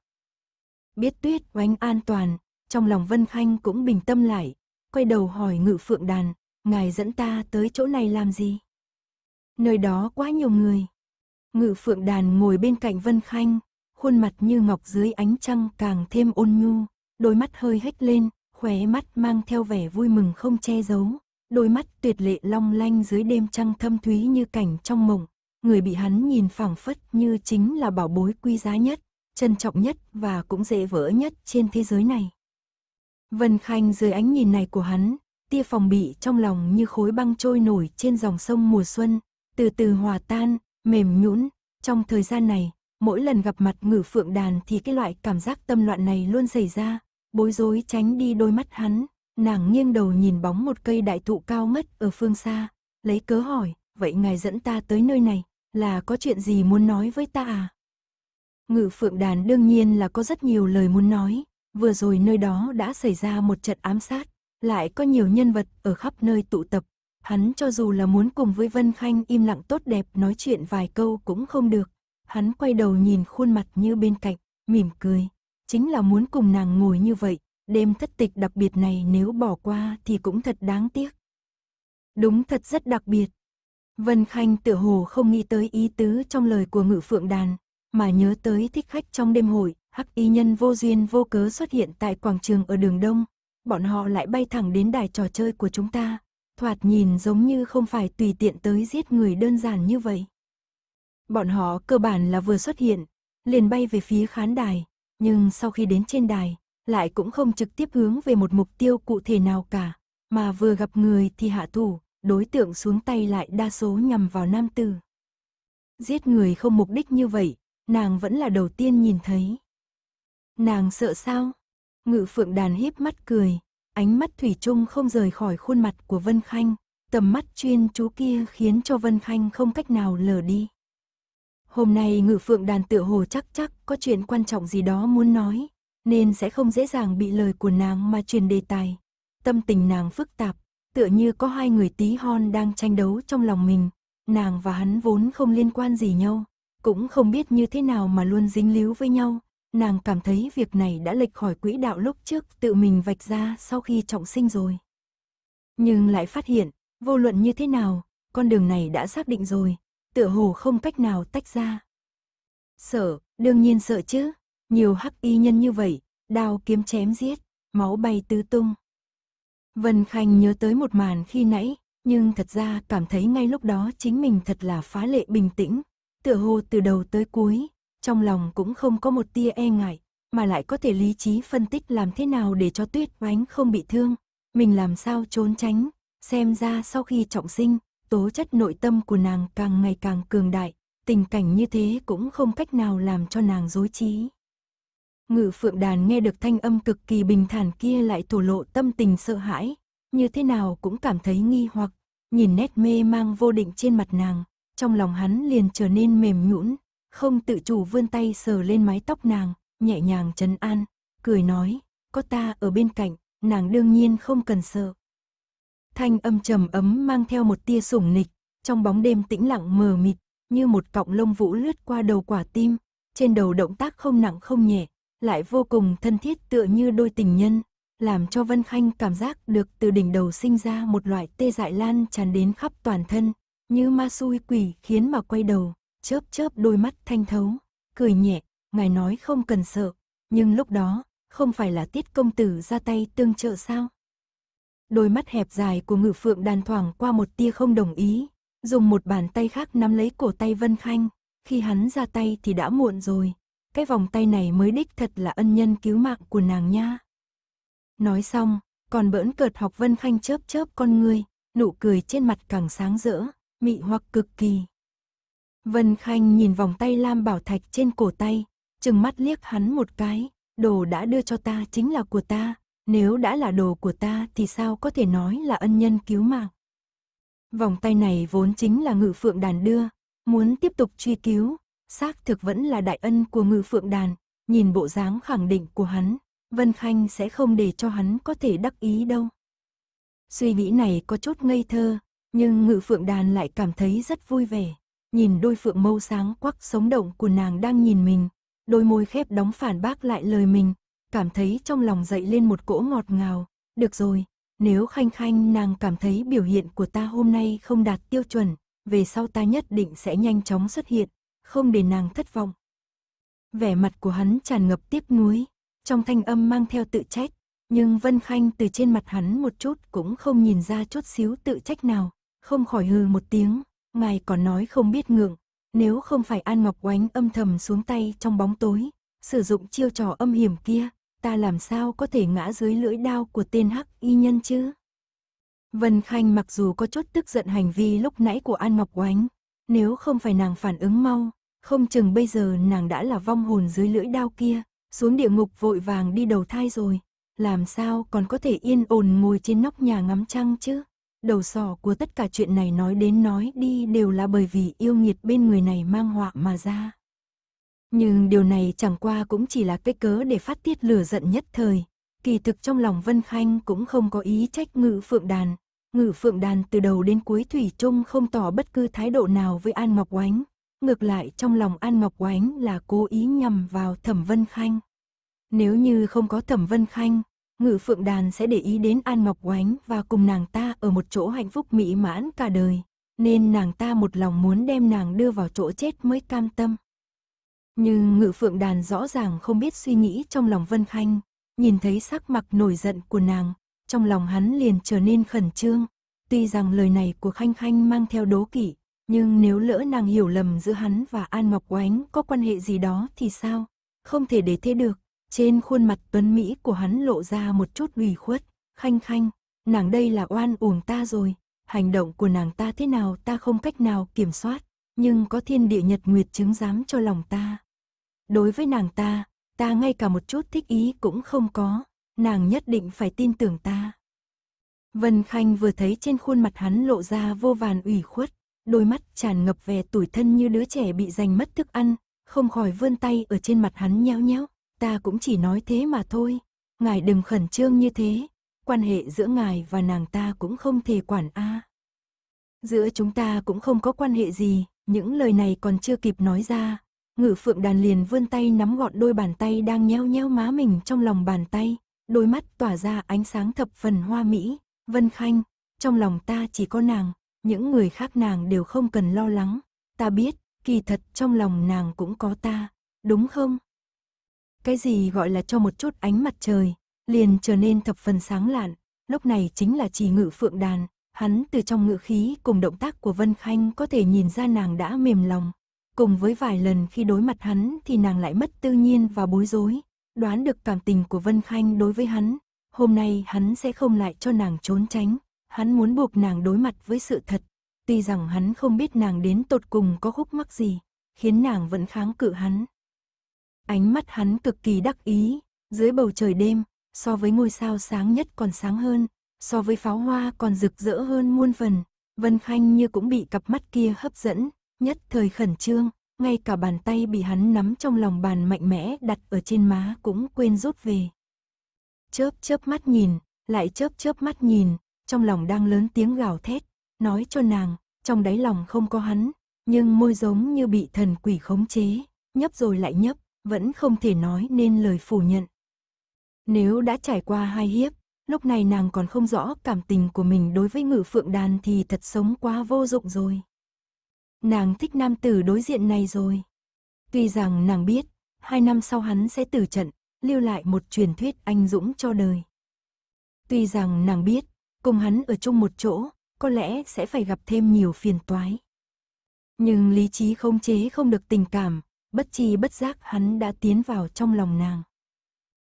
Biết tuyết oanh an toàn, trong lòng Vân Khanh cũng bình tâm lại, quay đầu hỏi ngự phượng đàn, ngài dẫn ta tới chỗ này làm gì? Nơi đó quá nhiều người. Ngự phượng đàn ngồi bên cạnh Vân Khanh, khuôn mặt như ngọc dưới ánh trăng càng thêm ôn nhu, đôi mắt hơi hếch lên, khóe mắt mang theo vẻ vui mừng không che giấu, đôi mắt tuyệt lệ long lanh dưới đêm trăng thâm thúy như cảnh trong mộng, người bị hắn nhìn phảng phất như chính là bảo bối quý giá nhất, trân trọng nhất và cũng dễ vỡ nhất trên thế giới này. Vân Khanh dưới ánh nhìn này của hắn, tia phòng bị trong lòng như khối băng trôi nổi trên dòng sông mùa xuân, từ từ hòa tan, mềm nhũn, trong thời gian này, mỗi lần gặp mặt ngử phượng đàn thì cái loại cảm giác tâm loạn này luôn xảy ra, bối rối tránh đi đôi mắt hắn, nàng nghiêng đầu nhìn bóng một cây đại thụ cao mất ở phương xa, lấy cớ hỏi, vậy ngài dẫn ta tới nơi này, là có chuyện gì muốn nói với ta à? Ngự phượng đàn đương nhiên là có rất nhiều lời muốn nói, vừa rồi nơi đó đã xảy ra một trận ám sát, lại có nhiều nhân vật ở khắp nơi tụ tập, hắn cho dù là muốn cùng với Vân Khanh im lặng tốt đẹp nói chuyện vài câu cũng không được, hắn quay đầu nhìn khuôn mặt như bên cạnh, mỉm cười. Chính là muốn cùng nàng ngồi như vậy, đêm thất tịch đặc biệt này nếu bỏ qua thì cũng thật đáng tiếc. Đúng thật rất đặc biệt. Vân Khanh tựa hồ không nghĩ tới ý tứ trong lời của ngự phượng đàn, mà nhớ tới thích khách trong đêm hội, hắc y nhân vô duyên vô cớ xuất hiện tại quảng trường ở đường Đông. Bọn họ lại bay thẳng đến đài trò chơi của chúng ta, thoạt nhìn giống như không phải tùy tiện tới giết người đơn giản như vậy. Bọn họ cơ bản là vừa xuất hiện, liền bay về phía khán đài, nhưng sau khi đến trên đài, lại cũng không trực tiếp hướng về một mục tiêu cụ thể nào cả, mà vừa gặp người thì hạ thủ, đối tượng xuống tay lại đa số nhằm vào nam tử. Giết người không mục đích như vậy, nàng vẫn là đầu tiên nhìn thấy. Nàng sợ sao? Ngự phượng đàn híp mắt cười, ánh mắt thủy chung không rời khỏi khuôn mặt của Vân Khanh, tầm mắt chuyên chú kia khiến cho Vân Khanh không cách nào lờ đi. Hôm nay ngự phượng đàn tựa hồ chắc chắc có chuyện quan trọng gì đó muốn nói, nên sẽ không dễ dàng bị lời của nàng mà truyền đề tài. Tâm tình nàng phức tạp, tựa như có hai người tí hon đang tranh đấu trong lòng mình. Nàng và hắn vốn không liên quan gì nhau, cũng không biết như thế nào mà luôn dính líu với nhau. Nàng cảm thấy việc này đã lệch khỏi quỹ đạo lúc trước tự mình vạch ra sau khi trọng sinh rồi. Nhưng lại phát hiện, vô luận như thế nào, con đường này đã xác định rồi, tựa hồ không cách nào tách ra. Sợ, đương nhiên sợ chứ, nhiều hắc y nhân như vậy, đao kiếm chém giết, máu bay tứ tung. Vân Khanh nhớ tới một màn khi nãy, nhưng thật ra cảm thấy ngay lúc đó chính mình thật là phá lệ bình tĩnh, tựa hồ từ đầu tới cuối, trong lòng cũng không có một tia e ngại, mà lại có thể lý trí phân tích làm thế nào để cho tuyết oánh không bị thương, mình làm sao trốn tránh, xem ra sau khi trọng sinh, tố chất nội tâm của nàng càng ngày càng cường đại, tình cảnh như thế cũng không cách nào làm cho nàng dối trí. Ngự phượng đàn nghe được thanh âm cực kỳ bình thản kia lại thổ lộ tâm tình sợ hãi, như thế nào cũng cảm thấy nghi hoặc, nhìn nét mê mang vô định trên mặt nàng, trong lòng hắn liền trở nên mềm nhũn, không tự chủ vươn tay sờ lên mái tóc nàng, nhẹ nhàng trấn an, cười nói, có ta ở bên cạnh, nàng đương nhiên không cần sợ thanh âm trầm ấm mang theo một tia sủng nịch, trong bóng đêm tĩnh lặng mờ mịt, như một cọng lông vũ lướt qua đầu quả tim, trên đầu động tác không nặng không nhẹ, lại vô cùng thân thiết tựa như đôi tình nhân, làm cho Vân Khanh cảm giác được từ đỉnh đầu sinh ra một loại tê dại lan tràn đến khắp toàn thân, như ma xui quỷ khiến mà quay đầu, chớp chớp đôi mắt thanh thấu, cười nhẹ, ngài nói không cần sợ, nhưng lúc đó, không phải là tiết công tử ra tay tương trợ sao? Đôi mắt hẹp dài của ngự phượng đàn thoảng qua một tia không đồng ý, dùng một bàn tay khác nắm lấy cổ tay Vân Khanh, khi hắn ra tay thì đã muộn rồi, cái vòng tay này mới đích thật là ân nhân cứu mạng của nàng nha. Nói xong, còn bỡn cợt học Vân Khanh chớp chớp con người nụ cười trên mặt càng sáng rỡ, mị hoặc cực kỳ. Vân Khanh nhìn vòng tay lam bảo thạch trên cổ tay, chừng mắt liếc hắn một cái, đồ đã đưa cho ta chính là của ta, nếu đã là đồ của ta thì sao có thể nói là ân nhân cứu mạng. Vòng tay này vốn chính là ngự phượng đàn đưa, muốn tiếp tục truy cứu, xác thực vẫn là đại ân của ngự phượng đàn, nhìn bộ dáng khẳng định của hắn, Vân Khanh sẽ không để cho hắn có thể đắc ý đâu. Suy nghĩ này có chút ngây thơ, nhưng ngự phượng đàn lại cảm thấy rất vui vẻ, nhìn đôi phượng mâu sáng quắc sống động của nàng đang nhìn mình, đôi môi khép đóng phản bác lại lời mình, cảm thấy trong lòng dậy lên một cỗ ngọt ngào. Được rồi, nếu khanh khanh nàng cảm thấy biểu hiện của ta hôm nay không đạt tiêu chuẩn, về sau ta nhất định sẽ nhanh chóng xuất hiện, không để nàng thất vọng. Vẻ mặt của hắn tràn ngập tiếc nuối, trong thanh âm mang theo tự trách, nhưng Vân Khanh từ trên mặt hắn một chút cũng không nhìn ra chút xíu tự trách nào, không khỏi hừ một tiếng, ngài còn nói không biết ngượng, nếu không phải An Ngọc Oánh âm thầm xuống tay trong bóng tối, sử dụng chiêu trò âm hiểm kia, ta làm sao có thể ngã dưới lưỡi đao của tên hắc y nhân chứ? Vân Khanh mặc dù có chút tức giận hành vi lúc nãy của An Ngọc Oánh, nếu không phải nàng phản ứng mau, không chừng bây giờ nàng đã là vong hồn dưới lưỡi đao kia, xuống địa ngục vội vàng đi đầu thai rồi, làm sao còn có thể yên ổn ngồi trên nóc nhà ngắm trăng chứ? Đầu sỏ của tất cả chuyện này nói đến nói đi đều là bởi vì yêu nghiệt bên người này mang họa mà ra. Nhưng điều này chẳng qua cũng chỉ là cái cớ để phát tiết lửa giận nhất thời. Kỳ thực trong lòng Vân Khanh cũng không có ý trách ngự phượng đàn. Ngự phượng đàn từ đầu đến cuối Thủy chung không tỏ bất cứ thái độ nào với An Ngọc Oánh. Ngược lại trong lòng An Ngọc Oánh là cố ý nhằm vào Thẩm Vân Khanh. Nếu như không có Thẩm Vân Khanh, Ngự Phượng Đàn sẽ để ý đến An Ngọc Oánh và cùng nàng ta ở một chỗ hạnh phúc mỹ mãn cả đời. Nên nàng ta một lòng muốn đem nàng đưa vào chỗ chết mới cam tâm. Nhưng ngự phượng đàn rõ ràng không biết suy nghĩ trong lòng Vân Khanh, nhìn thấy sắc mặt nổi giận của nàng, trong lòng hắn liền trở nên khẩn trương. Tuy rằng lời này của Khanh Khanh mang theo đố kỵ, nhưng nếu lỡ nàng hiểu lầm giữa hắn và An Ngọc Oánh có quan hệ gì đó thì sao? Không thể để thế được. Trên khuôn mặt tuấn Mỹ của hắn lộ ra một chút ủy khuất. Khanh Khanh, nàng đây là oan uổng ta rồi. Hành động của nàng ta thế nào ta không cách nào kiểm soát nhưng có thiên địa nhật nguyệt chứng giám cho lòng ta. Đối với nàng ta, ta ngay cả một chút thích ý cũng không có, nàng nhất định phải tin tưởng ta. Vân Khanh vừa thấy trên khuôn mặt hắn lộ ra vô vàn ủy khuất, đôi mắt tràn ngập vẻ tuổi thân như đứa trẻ bị giành mất thức ăn, không khỏi vươn tay ở trên mặt hắn nhéo nhéo, ta cũng chỉ nói thế mà thôi, ngài đừng khẩn trương như thế, quan hệ giữa ngài và nàng ta cũng không thể quản a. Giữa chúng ta cũng không có quan hệ gì, những lời này còn chưa kịp nói ra, ngự phượng đàn liền vươn tay nắm gọn đôi bàn tay đang nheo nheo má mình trong lòng bàn tay, đôi mắt tỏa ra ánh sáng thập phần hoa mỹ, vân khanh, trong lòng ta chỉ có nàng, những người khác nàng đều không cần lo lắng, ta biết, kỳ thật trong lòng nàng cũng có ta, đúng không? Cái gì gọi là cho một chút ánh mặt trời, liền trở nên thập phần sáng lạn, lúc này chính là chỉ ngự phượng đàn, Hắn từ trong ngựa khí cùng động tác của Vân Khanh có thể nhìn ra nàng đã mềm lòng. Cùng với vài lần khi đối mặt hắn thì nàng lại mất tư nhiên và bối rối. Đoán được cảm tình của Vân Khanh đối với hắn, hôm nay hắn sẽ không lại cho nàng trốn tránh. Hắn muốn buộc nàng đối mặt với sự thật. Tuy rằng hắn không biết nàng đến tột cùng có khúc mắc gì, khiến nàng vẫn kháng cự hắn. Ánh mắt hắn cực kỳ đắc ý, dưới bầu trời đêm, so với ngôi sao sáng nhất còn sáng hơn, so với pháo hoa còn rực rỡ hơn muôn phần, Vân Khanh như cũng bị cặp mắt kia hấp dẫn, nhất thời khẩn trương, ngay cả bàn tay bị hắn nắm trong lòng bàn mạnh mẽ đặt ở trên má cũng quên rút về. Chớp chớp mắt nhìn, lại chớp chớp mắt nhìn, trong lòng đang lớn tiếng gào thét, nói cho nàng, trong đáy lòng không có hắn, nhưng môi giống như bị thần quỷ khống chế, nhấp rồi lại nhấp, vẫn không thể nói nên lời phủ nhận. Nếu đã trải qua hai hiếp, lúc này nàng còn không rõ cảm tình của mình đối với ngự phượng đàn thì thật sống quá vô dụng rồi. Nàng thích nam tử đối diện này rồi. Tuy rằng nàng biết, hai năm sau hắn sẽ tử trận, lưu lại một truyền thuyết anh dũng cho đời. Tuy rằng nàng biết, cùng hắn ở chung một chỗ, có lẽ sẽ phải gặp thêm nhiều phiền toái. Nhưng lý trí không chế không được tình cảm, bất chi bất giác hắn đã tiến vào trong lòng nàng.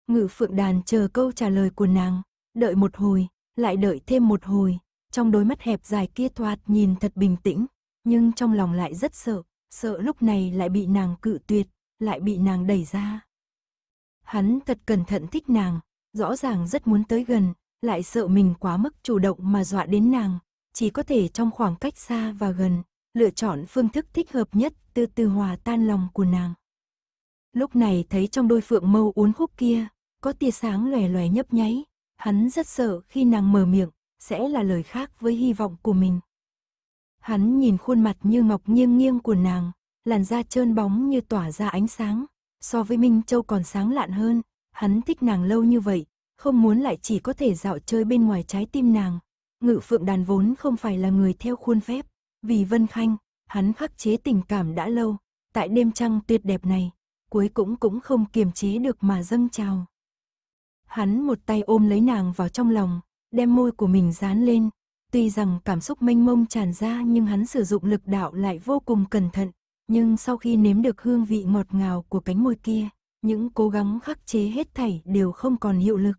Ngự phượng đàn chờ câu trả lời của nàng, Đợi một hồi, lại đợi thêm một hồi, trong đôi mắt hẹp dài kia thoạt nhìn thật bình tĩnh, nhưng trong lòng lại rất sợ, sợ lúc này lại bị nàng cự tuyệt, lại bị nàng đẩy ra. Hắn thật cẩn thận thích nàng, rõ ràng rất muốn tới gần, lại sợ mình quá mức chủ động mà dọa đến nàng, chỉ có thể trong khoảng cách xa và gần, lựa chọn phương thức thích hợp nhất từ từ hòa tan lòng của nàng. Lúc này thấy trong đôi phượng mâu uốn khúc kia, có tia sáng lòe lòe nhấp nháy, Hắn rất sợ khi nàng mở miệng, sẽ là lời khác với hy vọng của mình. Hắn nhìn khuôn mặt như ngọc nghiêng nghiêng của nàng, làn da trơn bóng như tỏa ra ánh sáng, so với Minh Châu còn sáng lạn hơn, hắn thích nàng lâu như vậy, không muốn lại chỉ có thể dạo chơi bên ngoài trái tim nàng. Ngự phượng đàn vốn không phải là người theo khuôn phép, vì Vân Khanh, hắn khắc chế tình cảm đã lâu, tại đêm trăng tuyệt đẹp này, cuối cũng cũng không kiềm chế được mà dâng trào. Hắn một tay ôm lấy nàng vào trong lòng, đem môi của mình dán lên. Tuy rằng cảm xúc mênh mông tràn ra nhưng hắn sử dụng lực đạo lại vô cùng cẩn thận. Nhưng sau khi nếm được hương vị ngọt ngào của cánh môi kia, những cố gắng khắc chế hết thảy đều không còn hiệu lực.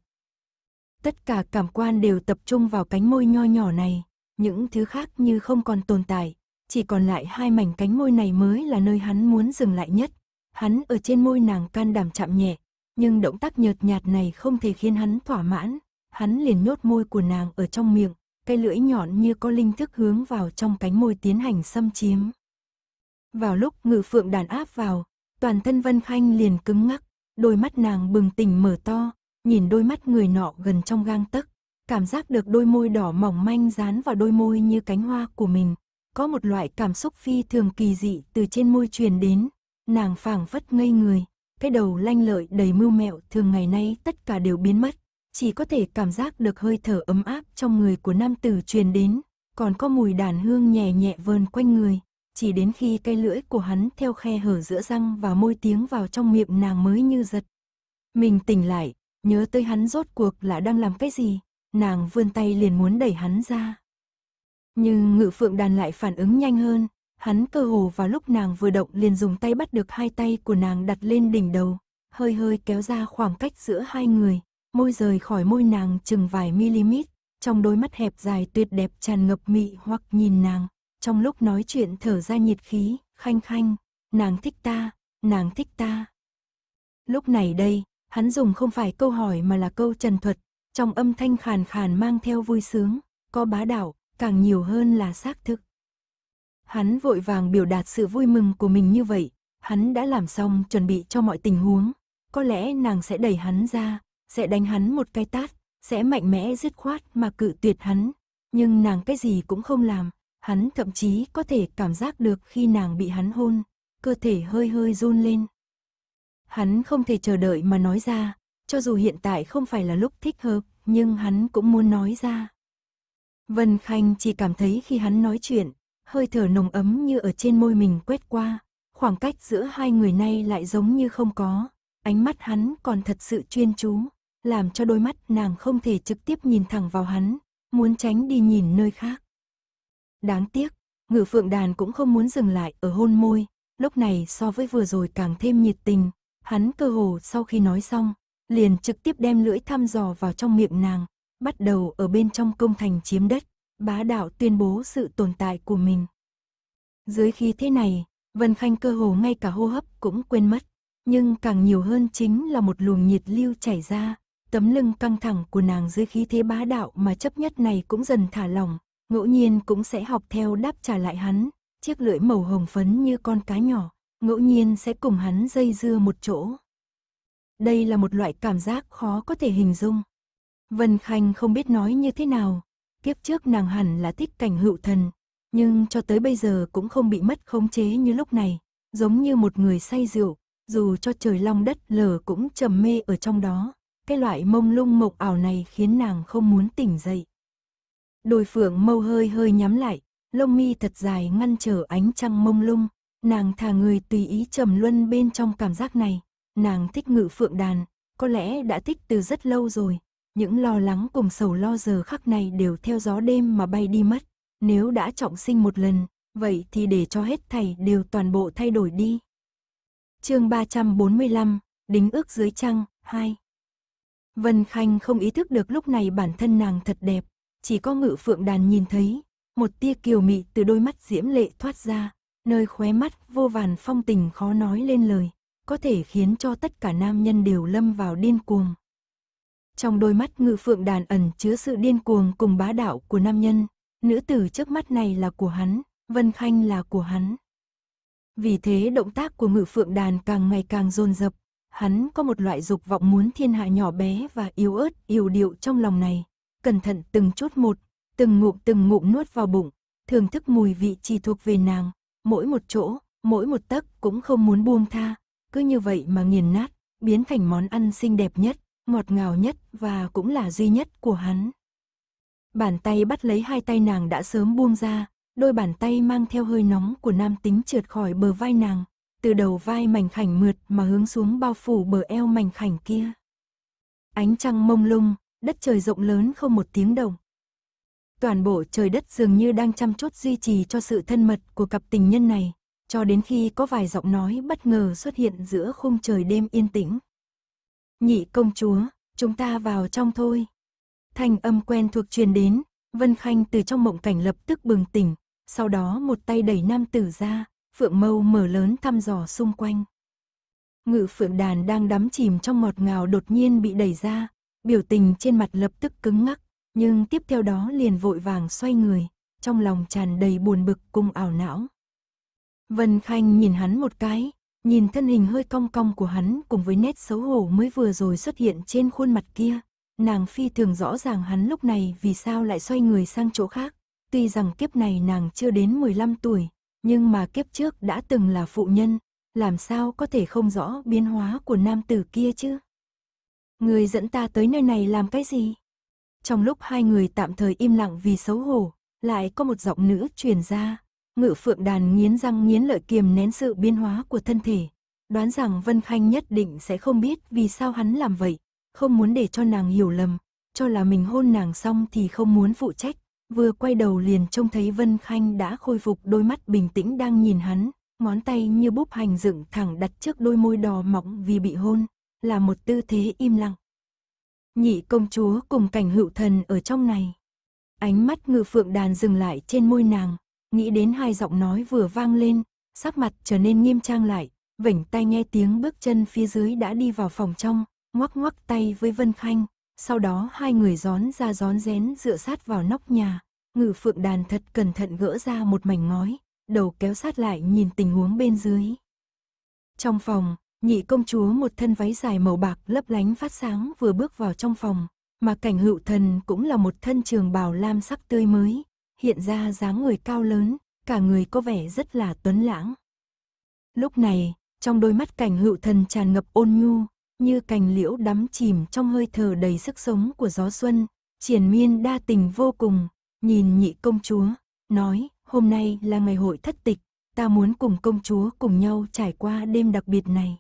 Tất cả cảm quan đều tập trung vào cánh môi nho nhỏ này, những thứ khác như không còn tồn tại, chỉ còn lại hai mảnh cánh môi này mới là nơi hắn muốn dừng lại nhất. Hắn ở trên môi nàng can đảm chạm nhẹ, nhưng động tác nhợt nhạt này không thể khiến hắn thỏa mãn, hắn liền nhốt môi của nàng ở trong miệng, cây lưỡi nhọn như có linh thức hướng vào trong cánh môi tiến hành xâm chiếm. Vào lúc ngự phượng đàn áp vào, toàn thân Vân Khanh liền cứng ngắc, đôi mắt nàng bừng tỉnh mở to, nhìn đôi mắt người nọ gần trong gang tấc, cảm giác được đôi môi đỏ mỏng manh dán vào đôi môi như cánh hoa của mình, có một loại cảm xúc phi thường kỳ dị từ trên môi truyền đến, nàng phảng phất ngây người cái đầu lanh lợi đầy mưu mẹo thường ngày nay tất cả đều biến mất. Chỉ có thể cảm giác được hơi thở ấm áp trong người của nam tử truyền đến, còn có mùi đàn hương nhẹ nhẹ vơn quanh người. Chỉ đến khi cây lưỡi của hắn theo khe hở giữa răng và môi tiếng vào trong miệng nàng mới như giật. Mình tỉnh lại, nhớ tới hắn rốt cuộc là đang làm cái gì, nàng vươn tay liền muốn đẩy hắn ra. Nhưng ngự phượng đàn lại phản ứng nhanh hơn, Hắn cơ hồ vào lúc nàng vừa động liền dùng tay bắt được hai tay của nàng đặt lên đỉnh đầu, hơi hơi kéo ra khoảng cách giữa hai người, môi rời khỏi môi nàng chừng vài mm, trong đôi mắt hẹp dài tuyệt đẹp tràn ngập mị hoặc nhìn nàng, trong lúc nói chuyện thở ra nhiệt khí, khanh khanh, nàng thích ta, nàng thích ta. Lúc này đây, hắn dùng không phải câu hỏi mà là câu trần thuật, trong âm thanh khàn khàn mang theo vui sướng, có bá đạo, càng nhiều hơn là xác thực. Hắn vội vàng biểu đạt sự vui mừng của mình như vậy, hắn đã làm xong chuẩn bị cho mọi tình huống. Có lẽ nàng sẽ đẩy hắn ra, sẽ đánh hắn một cái tát, sẽ mạnh mẽ dứt khoát mà cự tuyệt hắn. Nhưng nàng cái gì cũng không làm, hắn thậm chí có thể cảm giác được khi nàng bị hắn hôn, cơ thể hơi hơi run lên. Hắn không thể chờ đợi mà nói ra, cho dù hiện tại không phải là lúc thích hợp, nhưng hắn cũng muốn nói ra. Vân Khanh chỉ cảm thấy khi hắn nói chuyện, hơi thở nồng ấm như ở trên môi mình quét qua, khoảng cách giữa hai người nay lại giống như không có, ánh mắt hắn còn thật sự chuyên chú, làm cho đôi mắt nàng không thể trực tiếp nhìn thẳng vào hắn, muốn tránh đi nhìn nơi khác. Đáng tiếc, ngự phượng đàn cũng không muốn dừng lại ở hôn môi, lúc này so với vừa rồi càng thêm nhiệt tình, hắn cơ hồ sau khi nói xong, liền trực tiếp đem lưỡi thăm dò vào trong miệng nàng, bắt đầu ở bên trong công thành chiếm đất bá đạo tuyên bố sự tồn tại của mình. Dưới khí thế này, Vân Khanh cơ hồ ngay cả hô hấp cũng quên mất, nhưng càng nhiều hơn chính là một luồng nhiệt lưu chảy ra, tấm lưng căng thẳng của nàng dưới khí thế bá đạo mà chấp nhất này cũng dần thả lỏng, ngẫu nhiên cũng sẽ học theo đáp trả lại hắn, chiếc lưỡi màu hồng phấn như con cá nhỏ, ngẫu nhiên sẽ cùng hắn dây dưa một chỗ. Đây là một loại cảm giác khó có thể hình dung. Vân Khanh không biết nói như thế nào, kiếp trước nàng hẳn là thích cảnh hữu thần, nhưng cho tới bây giờ cũng không bị mất khống chế như lúc này, giống như một người say rượu, dù cho trời long đất lở cũng trầm mê ở trong đó, cái loại mông lung mộc ảo này khiến nàng không muốn tỉnh dậy. Đôi phượng mâu hơi hơi nhắm lại, lông mi thật dài ngăn trở ánh trăng mông lung, nàng thả người tùy ý trầm luân bên trong cảm giác này, nàng thích ngự phượng đàn, có lẽ đã thích từ rất lâu rồi, những lo lắng cùng sầu lo giờ khắc này đều theo gió đêm mà bay đi mất. Nếu đã trọng sinh một lần, vậy thì để cho hết thầy đều toàn bộ thay đổi đi. chương 345, Đính ước dưới trăng, 2 Vân Khanh không ý thức được lúc này bản thân nàng thật đẹp, chỉ có ngự phượng đàn nhìn thấy, một tia kiều mị từ đôi mắt diễm lệ thoát ra, nơi khóe mắt vô vàn phong tình khó nói lên lời, có thể khiến cho tất cả nam nhân đều lâm vào điên cuồng. Trong đôi mắt ngự phượng đàn ẩn chứa sự điên cuồng cùng bá đạo của nam nhân, nữ tử trước mắt này là của hắn, Vân Khanh là của hắn. Vì thế động tác của ngự phượng đàn càng ngày càng dồn dập, hắn có một loại dục vọng muốn thiên hạ nhỏ bé và yếu ớt, yêu điệu trong lòng này. Cẩn thận từng chút một, từng ngụm từng ngụm nuốt vào bụng, thưởng thức mùi vị chỉ thuộc về nàng, mỗi một chỗ, mỗi một tấc cũng không muốn buông tha, cứ như vậy mà nghiền nát, biến thành món ăn xinh đẹp nhất, ngọt ngào nhất và cũng là duy nhất của hắn. Bàn tay bắt lấy hai tay nàng đã sớm buông ra, đôi bàn tay mang theo hơi nóng của nam tính trượt khỏi bờ vai nàng, từ đầu vai mảnh khảnh mượt mà hướng xuống bao phủ bờ eo mảnh khảnh kia. Ánh trăng mông lung, đất trời rộng lớn không một tiếng động. Toàn bộ trời đất dường như đang chăm chút duy trì cho sự thân mật của cặp tình nhân này, cho đến khi có vài giọng nói bất ngờ xuất hiện giữa khung trời đêm yên tĩnh, nhị công chúa, chúng ta vào trong thôi. thành âm quen thuộc truyền đến, Vân Khanh từ trong mộng cảnh lập tức bừng tỉnh, sau đó một tay đẩy nam tử ra, phượng mâu mở lớn thăm dò xung quanh. Ngự phượng đàn đang đắm chìm trong mọt ngào đột nhiên bị đẩy ra, biểu tình trên mặt lập tức cứng ngắc, nhưng tiếp theo đó liền vội vàng xoay người, trong lòng tràn đầy buồn bực cùng ảo não. Vân Khanh nhìn hắn một cái, nhìn thân hình hơi cong cong của hắn cùng với nét xấu hổ mới vừa rồi xuất hiện trên khuôn mặt kia, nàng phi thường rõ ràng hắn lúc này vì sao lại xoay người sang chỗ khác. Tuy rằng kiếp này nàng chưa đến 15 tuổi, nhưng mà kiếp trước đã từng là phụ nhân, làm sao có thể không rõ biến hóa của nam tử kia chứ? Người dẫn ta tới nơi này làm cái gì? Trong lúc hai người tạm thời im lặng vì xấu hổ, lại có một giọng nữ truyền ra, Ngự phượng đàn nghiến răng nghiến lợi kiềm nén sự biến hóa của thân thể. Đoán rằng Vân Khanh nhất định sẽ không biết vì sao hắn làm vậy, không muốn để cho nàng hiểu lầm, cho là mình hôn nàng xong thì không muốn phụ trách. Vừa quay đầu liền trông thấy Vân Khanh đã khôi phục đôi mắt bình tĩnh đang nhìn hắn, ngón tay như búp hành dựng thẳng đặt trước đôi môi đỏ mỏng vì bị hôn, là một tư thế im lặng. Nhị công chúa cùng cảnh hữu thần ở trong này. Ánh mắt Ngự phượng đàn dừng lại trên môi nàng, nghĩ đến hai giọng nói vừa vang lên, sắc mặt trở nên nghiêm trang lại, vểnh tay nghe tiếng bước chân phía dưới đã đi vào phòng trong, ngoắc ngoắc tay với Vân Khanh, sau đó hai người gión ra gión rén dựa sát vào nóc nhà, ngự phượng đàn thật cẩn thận gỡ ra một mảnh ngói, đầu kéo sát lại nhìn tình huống bên dưới. Trong phòng, nhị công chúa một thân váy dài màu bạc lấp lánh phát sáng vừa bước vào trong phòng, mà cảnh hữu thần cũng là một thân trường bào lam sắc tươi mới, hiện ra dáng người cao lớn, cả người có vẻ rất là tuấn lãng. Lúc này, trong đôi mắt cảnh hữu thần tràn ngập ôn nhu, như cành liễu đắm chìm trong hơi thở đầy sức sống của gió xuân, triển miên đa tình vô cùng, nhìn nhị công chúa, nói, hôm nay là ngày hội thất tịch, ta muốn cùng công chúa cùng nhau trải qua đêm đặc biệt này.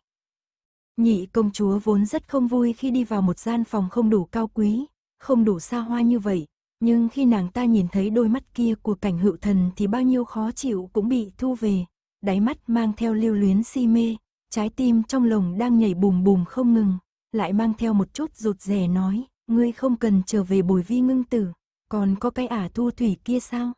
Nhị công chúa vốn rất không vui khi đi vào một gian phòng không đủ cao quý, không đủ xa hoa như vậy, nhưng khi nàng ta nhìn thấy đôi mắt kia của cảnh hữu thần thì bao nhiêu khó chịu cũng bị thu về, đáy mắt mang theo lưu luyến si mê, trái tim trong lồng đang nhảy bùm bùm không ngừng, lại mang theo một chút rụt rè nói, ngươi không cần trở về bồi vi ngưng tử, còn có cái ả thu thủy kia sao?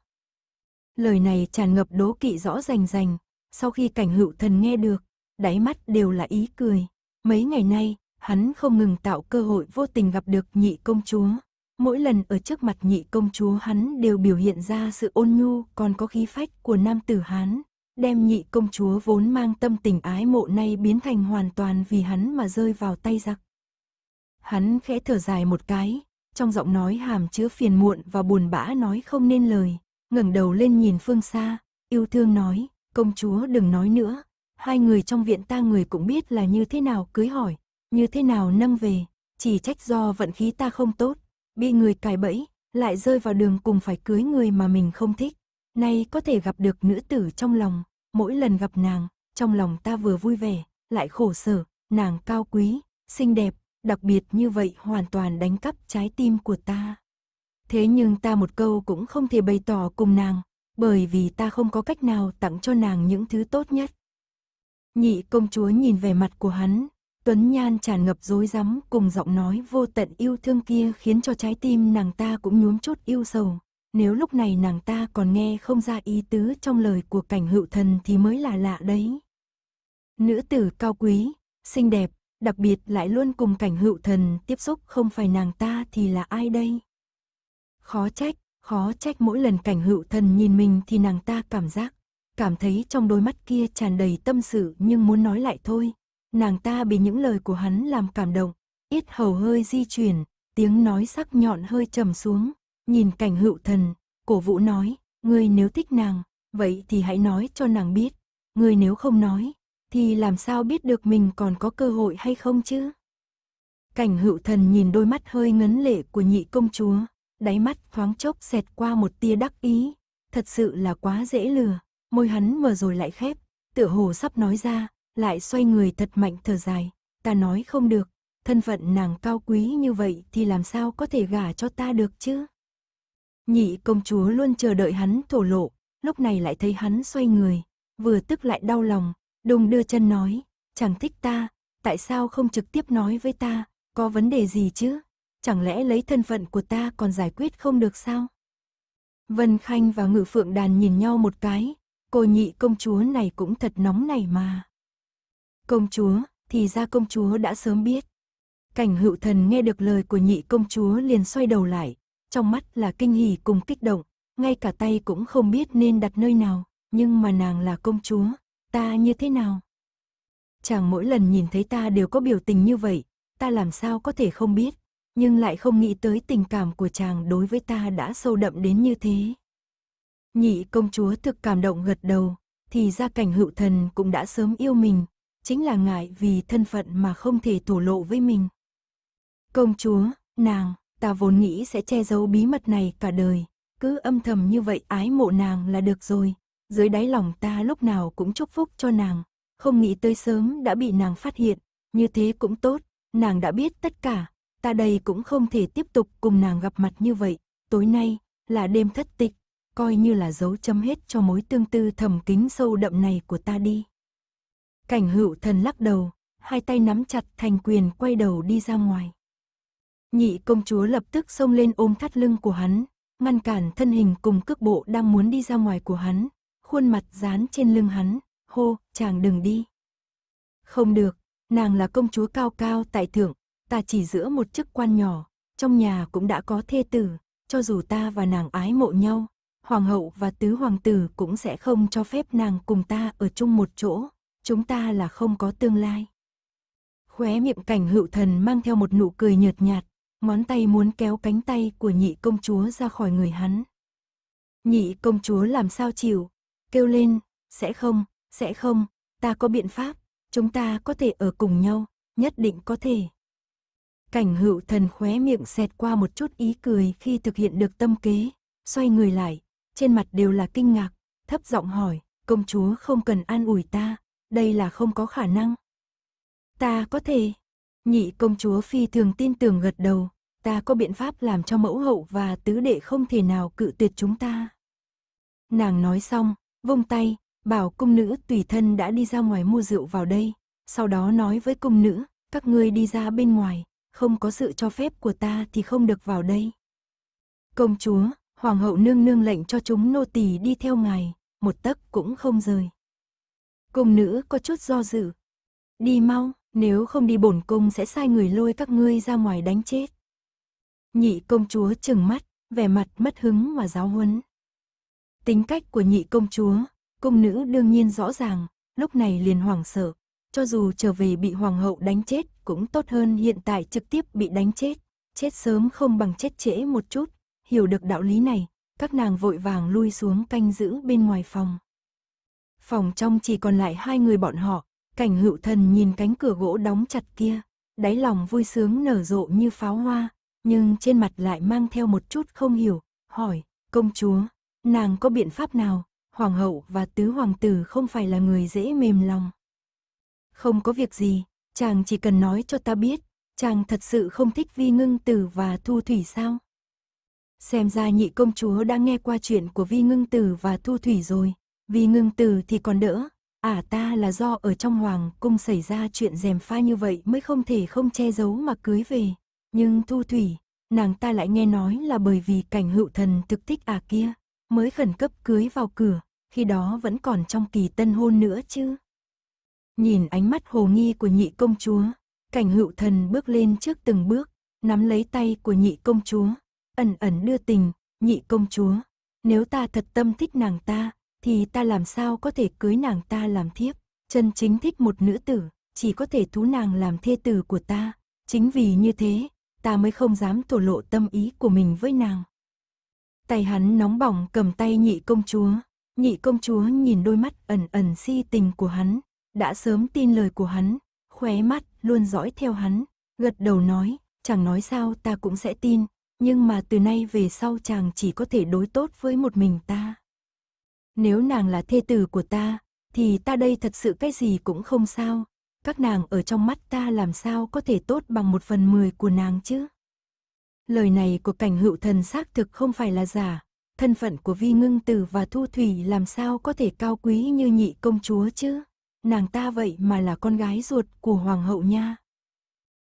Lời này tràn ngập đố kỵ rõ rành rành, sau khi cảnh hữu thần nghe được, đáy mắt đều là ý cười. Mấy ngày nay, hắn không ngừng tạo cơ hội vô tình gặp được nhị công chúa, mỗi lần ở trước mặt nhị công chúa hắn đều biểu hiện ra sự ôn nhu còn có khí phách của nam tử Hán, đem nhị công chúa vốn mang tâm tình ái mộ nay biến thành hoàn toàn vì hắn mà rơi vào tay giặc. Hắn khẽ thở dài một cái, trong giọng nói hàm chứa phiền muộn và buồn bã nói không nên lời, ngẩng đầu lên nhìn phương xa, yêu thương nói, công chúa đừng nói nữa, hai người trong viện ta người cũng biết là như thế nào cưới hỏi, như thế nào nâng về, chỉ trách do vận khí ta không tốt, bị người cài bẫy, lại rơi vào đường cùng phải cưới người mà mình không thích. Nay có thể gặp được nữ tử trong lòng, mỗi lần gặp nàng, trong lòng ta vừa vui vẻ, lại khổ sở, nàng cao quý, xinh đẹp, đặc biệt như vậy hoàn toàn đánh cắp trái tim của ta. Thế nhưng ta một câu cũng không thể bày tỏ cùng nàng, bởi vì ta không có cách nào tặng cho nàng những thứ tốt nhất. Nhị công chúa nhìn về mặt của hắn, Tuấn Nhan tràn ngập dối rắm cùng giọng nói vô tận yêu thương kia khiến cho trái tim nàng ta cũng nhuốm chút yêu sầu. Nếu lúc này nàng ta còn nghe không ra ý tứ trong lời của cảnh hữu thần thì mới là lạ đấy. Nữ tử cao quý, xinh đẹp, đặc biệt lại luôn cùng cảnh hữu thần tiếp xúc không phải nàng ta thì là ai đây? Khó trách, khó trách mỗi lần cảnh hữu thần nhìn mình thì nàng ta cảm giác, cảm thấy trong đôi mắt kia tràn đầy tâm sự nhưng muốn nói lại thôi, nàng ta bị những lời của hắn làm cảm động, ít hầu hơi di chuyển, tiếng nói sắc nhọn hơi trầm xuống, nhìn cảnh hữu thần, cổ vũ nói, ngươi nếu thích nàng, vậy thì hãy nói cho nàng biết, ngươi nếu không nói, thì làm sao biết được mình còn có cơ hội hay không chứ? Cảnh hữu thần nhìn đôi mắt hơi ngấn lệ của nhị công chúa, đáy mắt thoáng chốc xẹt qua một tia đắc ý, thật sự là quá dễ lừa, môi hắn mở rồi lại khép, tựa hồ sắp nói ra, lại xoay người thật mạnh thở dài, ta nói không được, thân phận nàng cao quý như vậy thì làm sao có thể gả cho ta được chứ? Nhị công chúa luôn chờ đợi hắn thổ lộ, lúc này lại thấy hắn xoay người, vừa tức lại đau lòng, đùng đưa chân nói, chẳng thích ta, tại sao không trực tiếp nói với ta, có vấn đề gì chứ? Chẳng lẽ lấy thân phận của ta còn giải quyết không được sao? Vân Khanh và Ngự Phượng Đàn nhìn nhau một cái, cô nhị công chúa này cũng thật nóng này mà. Công chúa, thì ra công chúa đã sớm biết. Cảnh hữu thần nghe được lời của nhị công chúa liền xoay đầu lại, trong mắt là kinh hỉ cùng kích động, ngay cả tay cũng không biết nên đặt nơi nào, nhưng mà nàng là công chúa, ta như thế nào? Chàng mỗi lần nhìn thấy ta đều có biểu tình như vậy, ta làm sao có thể không biết, nhưng lại không nghĩ tới tình cảm của chàng đối với ta đã sâu đậm đến như thế. Nhị công chúa thực cảm động gật đầu, thì ra cảnh hữu thần cũng đã sớm yêu mình, chính là ngại vì thân phận mà không thể thổ lộ với mình. Công chúa, nàng, ta vốn nghĩ sẽ che giấu bí mật này cả đời, cứ âm thầm như vậy ái mộ nàng là được rồi, dưới đáy lòng ta lúc nào cũng chúc phúc cho nàng, không nghĩ tới sớm đã bị nàng phát hiện, như thế cũng tốt, nàng đã biết tất cả, ta đây cũng không thể tiếp tục cùng nàng gặp mặt như vậy, tối nay là đêm thất tịch, coi như là dấu chấm hết cho mối tương tư thầm kín sâu đậm này của ta đi. Cảnh hữu thần lắc đầu, hai tay nắm chặt thành quyền quay đầu đi ra ngoài. Nhị công chúa lập tức xông lên ôm thắt lưng của hắn, ngăn cản thân hình cùng cước bộ đang muốn đi ra ngoài của hắn, khuôn mặt dán trên lưng hắn, hô, chàng đừng đi. Không được, nàng là công chúa cao cao tại thượng, ta chỉ giữa một chức quan nhỏ, trong nhà cũng đã có thê tử, cho dù ta và nàng ái mộ nhau, hoàng hậu và tứ hoàng tử cũng sẽ không cho phép nàng cùng ta ở chung một chỗ chúng ta là không có tương lai. Khóe miệng cảnh hữu thần mang theo một nụ cười nhợt nhạt, ngón tay muốn kéo cánh tay của nhị công chúa ra khỏi người hắn. Nhị công chúa làm sao chịu, kêu lên, sẽ không, sẽ không, ta có biện pháp, chúng ta có thể ở cùng nhau, nhất định có thể. Cảnh hữu thần khóe miệng xẹt qua một chút ý cười khi thực hiện được tâm kế, xoay người lại, trên mặt đều là kinh ngạc, thấp giọng hỏi, công chúa không cần an ủi ta, đây là không có khả năng. Ta có thể. Nhị công chúa phi thường tin tưởng gật đầu, ta có biện pháp làm cho mẫu hậu và tứ đệ không thể nào cự tuyệt chúng ta. Nàng nói xong, vung tay, bảo cung nữ tùy thân đã đi ra ngoài mua rượu vào đây, sau đó nói với cung nữ, các ngươi đi ra bên ngoài, không có sự cho phép của ta thì không được vào đây. Công chúa, hoàng hậu nương nương lệnh cho chúng nô tỳ đi theo ngài, một tấc cũng không rời cung nữ có chút do dự. Đi mau, nếu không đi bổn cung sẽ sai người lôi các ngươi ra ngoài đánh chết. Nhị công chúa chừng mắt, vẻ mặt mất hứng và giáo huấn. Tính cách của nhị công chúa, cung nữ đương nhiên rõ ràng, lúc này liền hoảng sợ, cho dù trở về bị hoàng hậu đánh chết cũng tốt hơn hiện tại trực tiếp bị đánh chết, chết sớm không bằng chết trễ một chút, hiểu được đạo lý này, các nàng vội vàng lui xuống canh giữ bên ngoài phòng. Phòng trong chỉ còn lại hai người bọn họ, cảnh hữu thần nhìn cánh cửa gỗ đóng chặt kia, đáy lòng vui sướng nở rộ như pháo hoa, nhưng trên mặt lại mang theo một chút không hiểu, hỏi, công chúa, nàng có biện pháp nào, hoàng hậu và tứ hoàng tử không phải là người dễ mềm lòng. Không có việc gì, chàng chỉ cần nói cho ta biết, chàng thật sự không thích vi ngưng tử và thu thủy sao? Xem ra nhị công chúa đã nghe qua chuyện của vi ngưng tử và thu thủy rồi, vì ngưng từ thì còn đỡ, à ta là do ở trong hoàng cung xảy ra chuyện rèm pha như vậy mới không thể không che giấu mà cưới về. Nhưng thu thủy, nàng ta lại nghe nói là bởi vì cảnh hữu thần thực thích à kia, mới khẩn cấp cưới vào cửa, khi đó vẫn còn trong kỳ tân hôn nữa chứ. Nhìn ánh mắt hồ nghi của nhị công chúa, cảnh hữu thần bước lên trước từng bước, nắm lấy tay của nhị công chúa, ẩn ẩn đưa tình, nhị công chúa, nếu ta thật tâm thích nàng ta, thì ta làm sao có thể cưới nàng ta làm thiếp. Chân chính thích một nữ tử, chỉ có thể thú nàng làm thê tử của ta. Chính vì như thế, ta mới không dám thổ lộ tâm ý của mình với nàng. Tay hắn nóng bỏng cầm tay nhị công chúa. Nhị công chúa nhìn đôi mắt ẩn ẩn si tình của hắn, đã sớm tin lời của hắn, khóe mắt luôn dõi theo hắn, gật đầu nói, chẳng nói sao ta cũng sẽ tin, nhưng mà từ nay về sau chàng chỉ có thể đối tốt với một mình ta. Nếu nàng là thê tử của ta, thì ta đây thật sự cái gì cũng không sao. Các nàng ở trong mắt ta làm sao có thể tốt bằng một phần mười của nàng chứ? Lời này của cảnh hữu thần xác thực không phải là giả. Thân phận của Vi Ngưng Tử và Thu Thủy làm sao có thể cao quý như nhị công chúa chứ? Nàng ta vậy mà là con gái ruột của Hoàng hậu nha.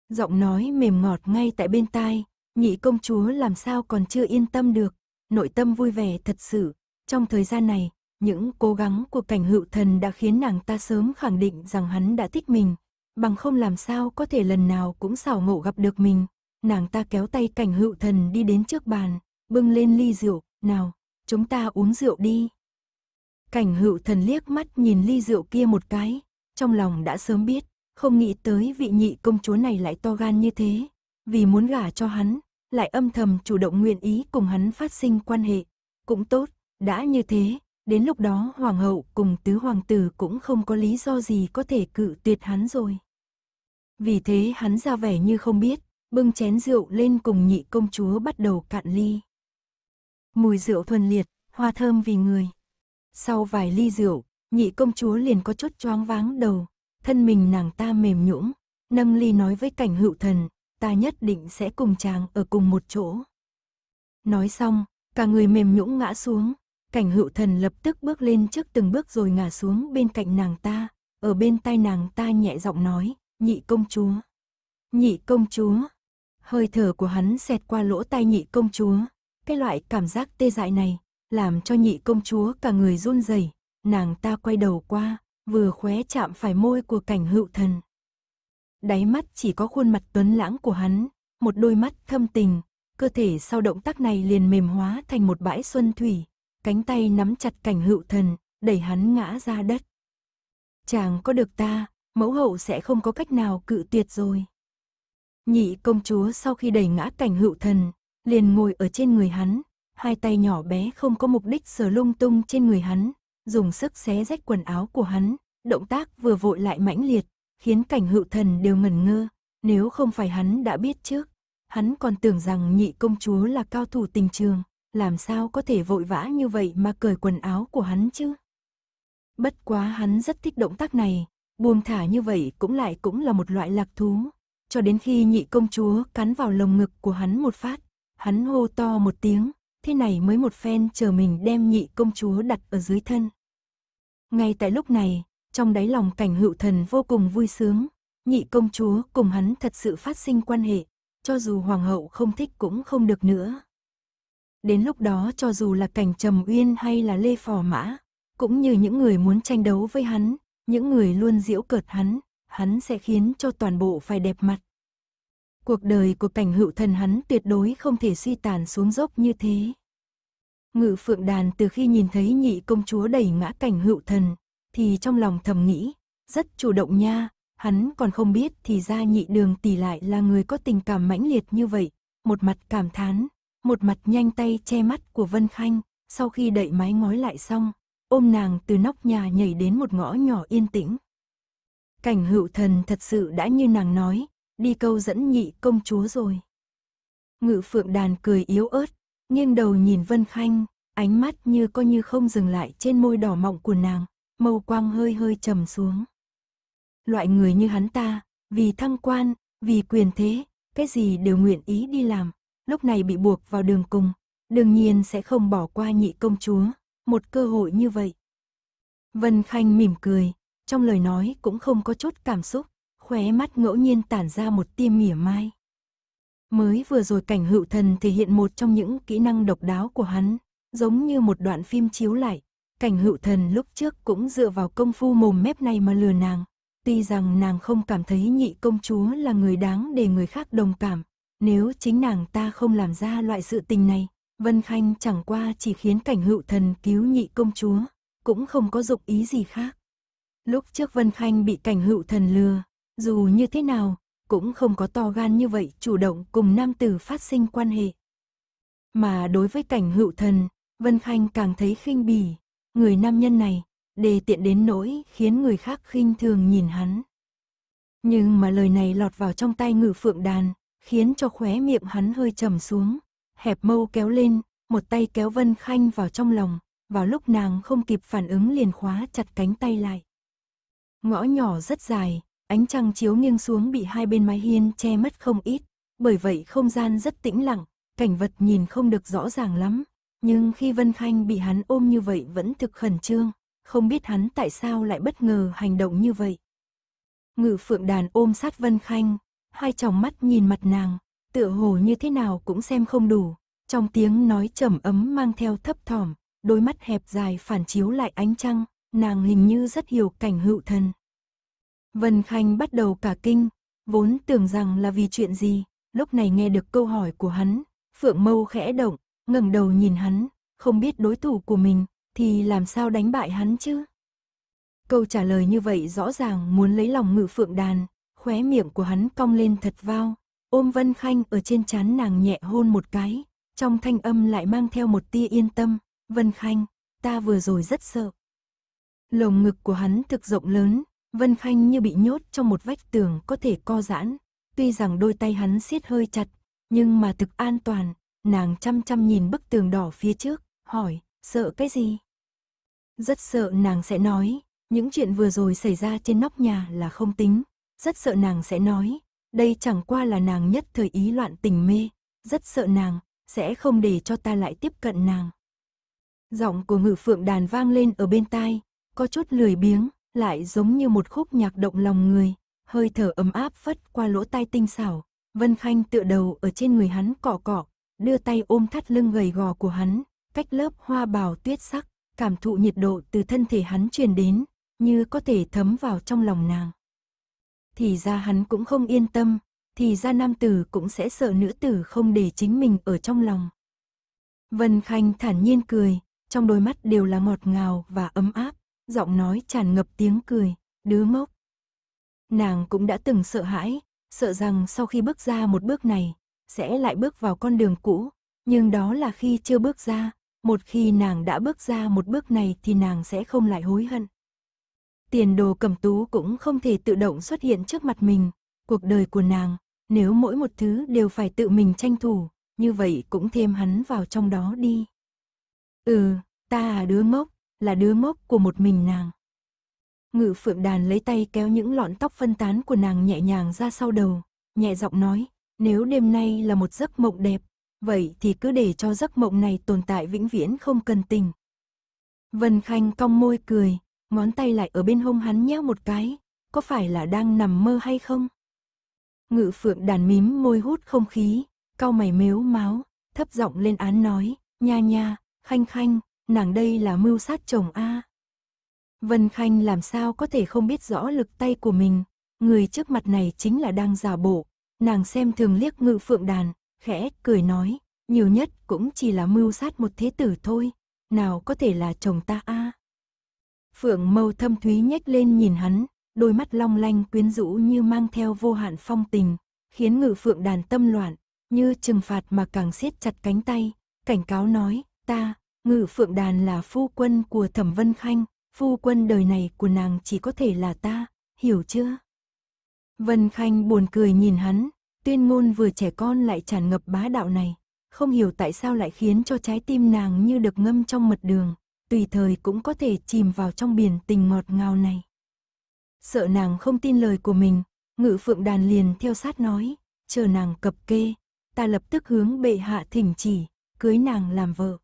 Giọng nói mềm ngọt ngay tại bên tai, nhị công chúa làm sao còn chưa yên tâm được. Nội tâm vui vẻ thật sự, trong thời gian này, những cố gắng của cảnh hữu thần đã khiến nàng ta sớm khẳng định rằng hắn đã thích mình, bằng không làm sao có thể lần nào cũng xảo ngộ gặp được mình. Nàng ta kéo tay cảnh hữu thần đi đến trước bàn, bưng lên ly rượu, nào, chúng ta uống rượu đi. Cảnh hữu thần liếc mắt nhìn ly rượu kia một cái, trong lòng đã sớm biết, không nghĩ tới vị nhị công chúa này lại to gan như thế, vì muốn gả cho hắn, lại âm thầm chủ động nguyện ý cùng hắn phát sinh quan hệ. Cũng tốt, đã như thế, Đến lúc đó hoàng hậu cùng tứ hoàng tử cũng không có lý do gì có thể cự tuyệt hắn rồi. Vì thế hắn ra vẻ như không biết, bưng chén rượu lên cùng nhị công chúa bắt đầu cạn ly. Mùi rượu thuần liệt, hoa thơm vì người. Sau vài ly rượu, nhị công chúa liền có chút choáng váng đầu, thân mình nàng ta mềm nhũn, nâng ly nói với cảnh hữu thần, ta nhất định sẽ cùng chàng ở cùng một chỗ. Nói xong, cả người mềm nhũn ngã xuống, cảnh hữu thần lập tức bước lên trước từng bước rồi ngả xuống bên cạnh nàng ta, ở bên tai nàng ta nhẹ giọng nói, nhị công chúa. Nhị công chúa. Hơi thở của hắn xẹt qua lỗ tai nhị công chúa, cái loại cảm giác tê dại này, làm cho nhị công chúa cả người run rẩy nàng ta quay đầu qua, vừa khóe chạm phải môi của cảnh hữu thần. Đáy mắt chỉ có khuôn mặt tuấn lãng của hắn, một đôi mắt thâm tình, cơ thể sau động tác này liền mềm hóa thành một bãi xuân thủy, cánh tay nắm chặt cảnh hữu thần, đẩy hắn ngã ra đất. Chàng có được ta, mẫu hậu sẽ không có cách nào cự tuyệt rồi. Nhị công chúa sau khi đẩy ngã cảnh hữu thần, liền ngồi ở trên người hắn, hai tay nhỏ bé không có mục đích sờ lung tung trên người hắn, dùng sức xé rách quần áo của hắn, động tác vừa vội lại mãnh liệt, khiến cảnh hữu thần đều ngẩn ngơ, nếu không phải hắn đã biết trước, hắn còn tưởng rằng nhị công chúa là cao thủ tình trường, làm sao có thể vội vã như vậy mà cởi quần áo của hắn chứ. Bất quá hắn rất thích động tác này, buông thả như vậy cũng lại cũng là một loại lạc thú. Cho đến khi nhị công chúa cắn vào lồng ngực của hắn một phát, hắn hô to một tiếng, thế này mới một phen chờ mình đem nhị công chúa đặt ở dưới thân. Ngay tại lúc này, trong đáy lòng cảnh hữu thần vô cùng vui sướng, nhị công chúa cùng hắn thật sự phát sinh quan hệ, cho dù hoàng hậu không thích cũng không được nữa. Đến lúc đó cho dù là cảnh Trầm Uyên hay là Lê Phò Mã, cũng như những người muốn tranh đấu với hắn, những người luôn diễu cợt hắn, hắn sẽ khiến cho toàn bộ phải đẹp mặt. Cuộc đời của cảnh hữu thần hắn tuyệt đối không thể suy tàn xuống dốc như thế. Ngự phượng đàn từ khi nhìn thấy nhị công chúa đẩy ngã cảnh hữu thần, thì trong lòng thầm nghĩ, rất chủ động nha, hắn còn không biết thì ra nhị đường tỷ lại là người có tình cảm mãnh liệt như vậy, một mặt cảm thán, một mặt nhanh tay che mắt của Vân Khanh, sau khi đậy mái ngói lại xong, ôm nàng từ nóc nhà nhảy đến một ngõ nhỏ yên tĩnh. Cảnh hữu thần thật sự đã như nàng nói, đi câu dẫn nhị công chúa rồi. Ngự phượng đàn cười yếu ớt, nghiêng đầu nhìn Vân Khanh, ánh mắt như coi như không dừng lại trên môi đỏ mọng của nàng, mâu quang hơi hơi trầm xuống. Loại người như hắn ta, vì thăng quan, vì quyền thế, cái gì đều nguyện ý đi làm, lúc này bị buộc vào đường cùng, đương nhiên sẽ không bỏ qua nhị công chúa, một cơ hội như vậy. Vân Khanh mỉm cười, trong lời nói cũng không có chút cảm xúc, khóe mắt ngẫu nhiên tản ra một tia mỉa mai. Mới vừa rồi cảnh hữu thần thể hiện một trong những kỹ năng độc đáo của hắn, giống như một đoạn phim chiếu lại. Cảnh hữu thần lúc trước cũng dựa vào công phu mồm mép này mà lừa nàng. Tuy rằng nàng không cảm thấy nhị công chúa là người đáng để người khác đồng cảm, nếu chính nàng ta không làm ra loại sự tình này, Vân Khanh chẳng qua chỉ khiến cảnh hữu thần cứu nhị công chúa, cũng không có dục ý gì khác. Lúc trước Vân Khanh bị cảnh hữu thần lừa, dù như thế nào, cũng không có to gan như vậy chủ động cùng nam tử phát sinh quan hệ. Mà đối với cảnh hữu thần, Vân Khanh càng thấy khinh bỉ, người nam nhân này, đề tiện đến nỗi khiến người khác khinh thường nhìn hắn. Nhưng mà lời này lọt vào trong tay ngự phượng đàn, khiến cho khóe miệng hắn hơi trầm xuống. Hẹp mâu kéo lên, một tay kéo Vân Khanh vào trong lòng, vào lúc nàng không kịp phản ứng liền khóa chặt cánh tay lại. Ngõ nhỏ rất dài, ánh trăng chiếu nghiêng xuống bị hai bên mái hiên che mất không ít, bởi vậy không gian rất tĩnh lặng, cảnh vật nhìn không được rõ ràng lắm. Nhưng khi Vân Khanh bị hắn ôm như vậy vẫn thực khẩn trương, không biết hắn tại sao lại bất ngờ hành động như vậy. Ngự phượng đàn ôm sát Vân Khanh, hai tròng mắt nhìn mặt nàng, tựa hồ như thế nào cũng xem không đủ. Trong tiếng nói trầm ấm mang theo thấp thỏm, đôi mắt hẹp dài phản chiếu lại ánh trăng, nàng hình như rất hiểu cảnh hữu thần. Vân Khanh bắt đầu cả kinh, vốn tưởng rằng là vì chuyện gì, lúc này nghe được câu hỏi của hắn, Phượng Mâu khẽ động, ngẩng đầu nhìn hắn, không biết đối thủ của mình thì làm sao đánh bại hắn chứ? Câu trả lời như vậy rõ ràng muốn lấy lòng Ngự Phượng Đàn, khóe miệng của hắn cong lên thật vao, ôm Vân Khanh ở trên chán nàng nhẹ hôn một cái, trong thanh âm lại mang theo một tia yên tâm, Vân Khanh, ta vừa rồi rất sợ. Lồng ngực của hắn thực rộng lớn, Vân Khanh như bị nhốt trong một vách tường có thể co giãn, tuy rằng đôi tay hắn siết hơi chặt, nhưng mà thực an toàn, nàng chăm chăm nhìn bức tường đỏ phía trước, hỏi, sợ cái gì? Rất sợ nàng sẽ nói, những chuyện vừa rồi xảy ra trên nóc nhà là không tính, rất sợ nàng sẽ nói, đây chẳng qua là nàng nhất thời ý loạn tình mê, rất sợ nàng, sẽ không để cho ta lại tiếp cận nàng. Giọng của ngự phượng đàn vang lên ở bên tai, có chút lười biếng, lại giống như một khúc nhạc động lòng người, hơi thở ấm áp phất qua lỗ tai tinh xảo, Vân Khanh tựa đầu ở trên người hắn cọ cọ, đưa tay ôm thắt lưng gầy gò của hắn, cách lớp hoa bào tuyết sắc, cảm thụ nhiệt độ từ thân thể hắn truyền đến, như có thể thấm vào trong lòng nàng thì ra hắn cũng không yên tâm, thì ra nam tử cũng sẽ sợ nữ tử không để chính mình ở trong lòng. Vân Khanh thản nhiên cười, trong đôi mắt đều là ngọt ngào và ấm áp, giọng nói tràn ngập tiếng cười, đứa ngốc. Nàng cũng đã từng sợ hãi, sợ rằng sau khi bước ra một bước này, sẽ lại bước vào con đường cũ, nhưng đó là khi chưa bước ra, một khi nàng đã bước ra một bước này thì nàng sẽ không lại hối hận. Tiền đồ cầm tú cũng không thể tự động xuất hiện trước mặt mình. Cuộc đời của nàng, nếu mỗi một thứ đều phải tự mình tranh thủ, như vậy cũng thêm hắn vào trong đó đi. Ừ, ta à đứa ngốc, là đứa mốc của một mình nàng. Ngự phượng đàn lấy tay kéo những lọn tóc phân tán của nàng nhẹ nhàng ra sau đầu, nhẹ giọng nói, nếu đêm nay là một giấc mộng đẹp, vậy thì cứ để cho giấc mộng này tồn tại vĩnh viễn không cần tình. Vân Khanh cong môi cười, ngón tay lại ở bên hông hắn nhéo một cái, có phải là đang nằm mơ hay không? Ngự phượng đàn mím môi hút không khí, cau mày mếu máu, thấp giọng lên án nói, nha nha, khanh khanh, nàng đây là mưu sát chồng A. Vân Khanh làm sao có thể không biết rõ lực tay của mình, người trước mặt này chính là đang giả bộ, nàng xem thường liếc ngự phượng đàn, khẽ cười nói, nhiều nhất cũng chỉ là mưu sát một thế tử thôi, nào có thể là chồng ta a à. Phượng mâu thâm thúy nhếch lên nhìn hắn, đôi mắt long lanh quyến rũ như mang theo vô hạn phong tình, khiến ngự phượng đàn tâm loạn, như trừng phạt mà càng siết chặt cánh tay, cảnh cáo nói, ta, ngự phượng đàn là phu quân của thẩm vân khanh, phu quân đời này của nàng chỉ có thể là ta, hiểu chưa? Vân khanh buồn cười nhìn hắn, tuyên ngôn vừa trẻ con lại tràn ngập bá đạo này, không hiểu tại sao lại khiến cho trái tim nàng như được ngâm trong mật đường, tùy thời cũng có thể chìm vào trong biển tình ngọt ngào này. Sợ nàng không tin lời của mình, ngự phượng đàn liền theo sát nói, chờ nàng cập kê, ta lập tức hướng bệ hạ thỉnh chỉ, cưới nàng làm vợ.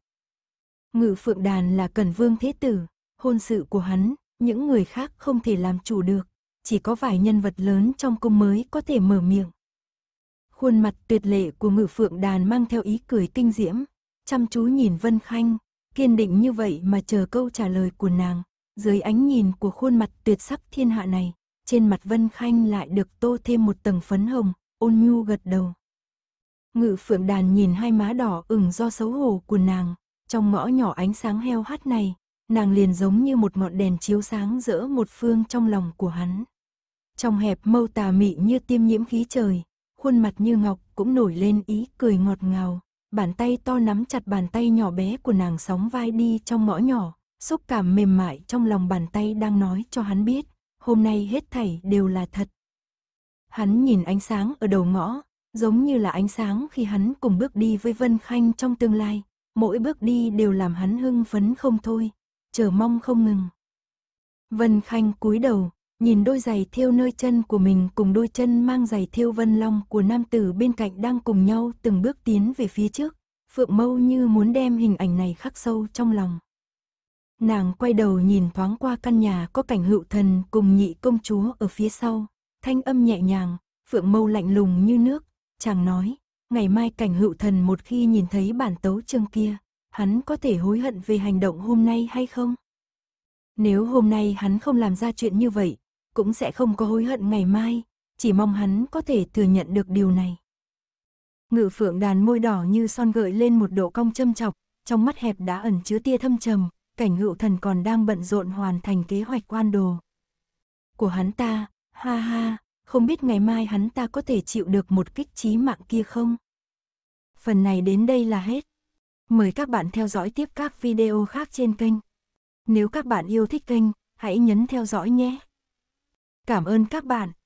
Ngự phượng đàn là cần vương thế tử, hôn sự của hắn, những người khác không thể làm chủ được, chỉ có vài nhân vật lớn trong cung mới có thể mở miệng. Khuôn mặt tuyệt lệ của ngự phượng đàn mang theo ý cười kinh diễm, chăm chú nhìn Vân Khanh, kiên định như vậy mà chờ câu trả lời của nàng. Dưới ánh nhìn của khuôn mặt tuyệt sắc thiên hạ này, trên mặt Vân Khanh lại được tô thêm một tầng phấn hồng, ôn nhu gật đầu. Ngự phượng đàn nhìn hai má đỏ ửng do xấu hổ của nàng, trong ngõ nhỏ ánh sáng heo hắt này, nàng liền giống như một ngọn đèn chiếu sáng rỡ một phương trong lòng của hắn. Trong hẹp mâu tà mị như tiêm nhiễm khí trời, khuôn mặt như ngọc cũng nổi lên ý cười ngọt ngào, bàn tay to nắm chặt bàn tay nhỏ bé của nàng sóng vai đi trong ngõ nhỏ, xúc cảm mềm mại trong lòng bàn tay đang nói cho hắn biết, hôm nay hết thảy đều là thật. Hắn nhìn ánh sáng ở đầu ngõ, giống như là ánh sáng khi hắn cùng bước đi với Vân Khanh trong tương lai, mỗi bước đi đều làm hắn hưng phấn không thôi, chờ mong không ngừng. Vân Khanh cúi đầu, Nhìn đôi giày thêu nơi chân của mình cùng đôi chân mang giày thêu vân long của nam tử bên cạnh đang cùng nhau từng bước tiến về phía trước, Phượng Mâu như muốn đem hình ảnh này khắc sâu trong lòng. Nàng quay đầu nhìn thoáng qua căn nhà có cảnh hữu thần cùng nhị công chúa ở phía sau, thanh âm nhẹ nhàng, Phượng Mâu lạnh lùng như nước, chàng nói, ngày mai cảnh hữu thần một khi nhìn thấy bản tấu chương kia, hắn có thể hối hận về hành động hôm nay hay không? Nếu hôm nay hắn không làm ra chuyện như vậy, cũng sẽ không có hối hận ngày mai, chỉ mong hắn có thể thừa nhận được điều này. Ngự phượng đàn môi đỏ như son gợi lên một độ cong châm chọc, trong mắt hẹp đã ẩn chứa tia thâm trầm, cảnh ngự thần còn đang bận rộn hoàn thành kế hoạch quan đồ. Của hắn ta, ha ha, không biết ngày mai hắn ta có thể chịu được một kích trí mạng kia không? Phần này đến đây là hết. Mời các bạn theo dõi tiếp các video khác trên kênh. Nếu các bạn yêu thích kênh, hãy nhấn theo dõi nhé. Cảm ơn các bạn.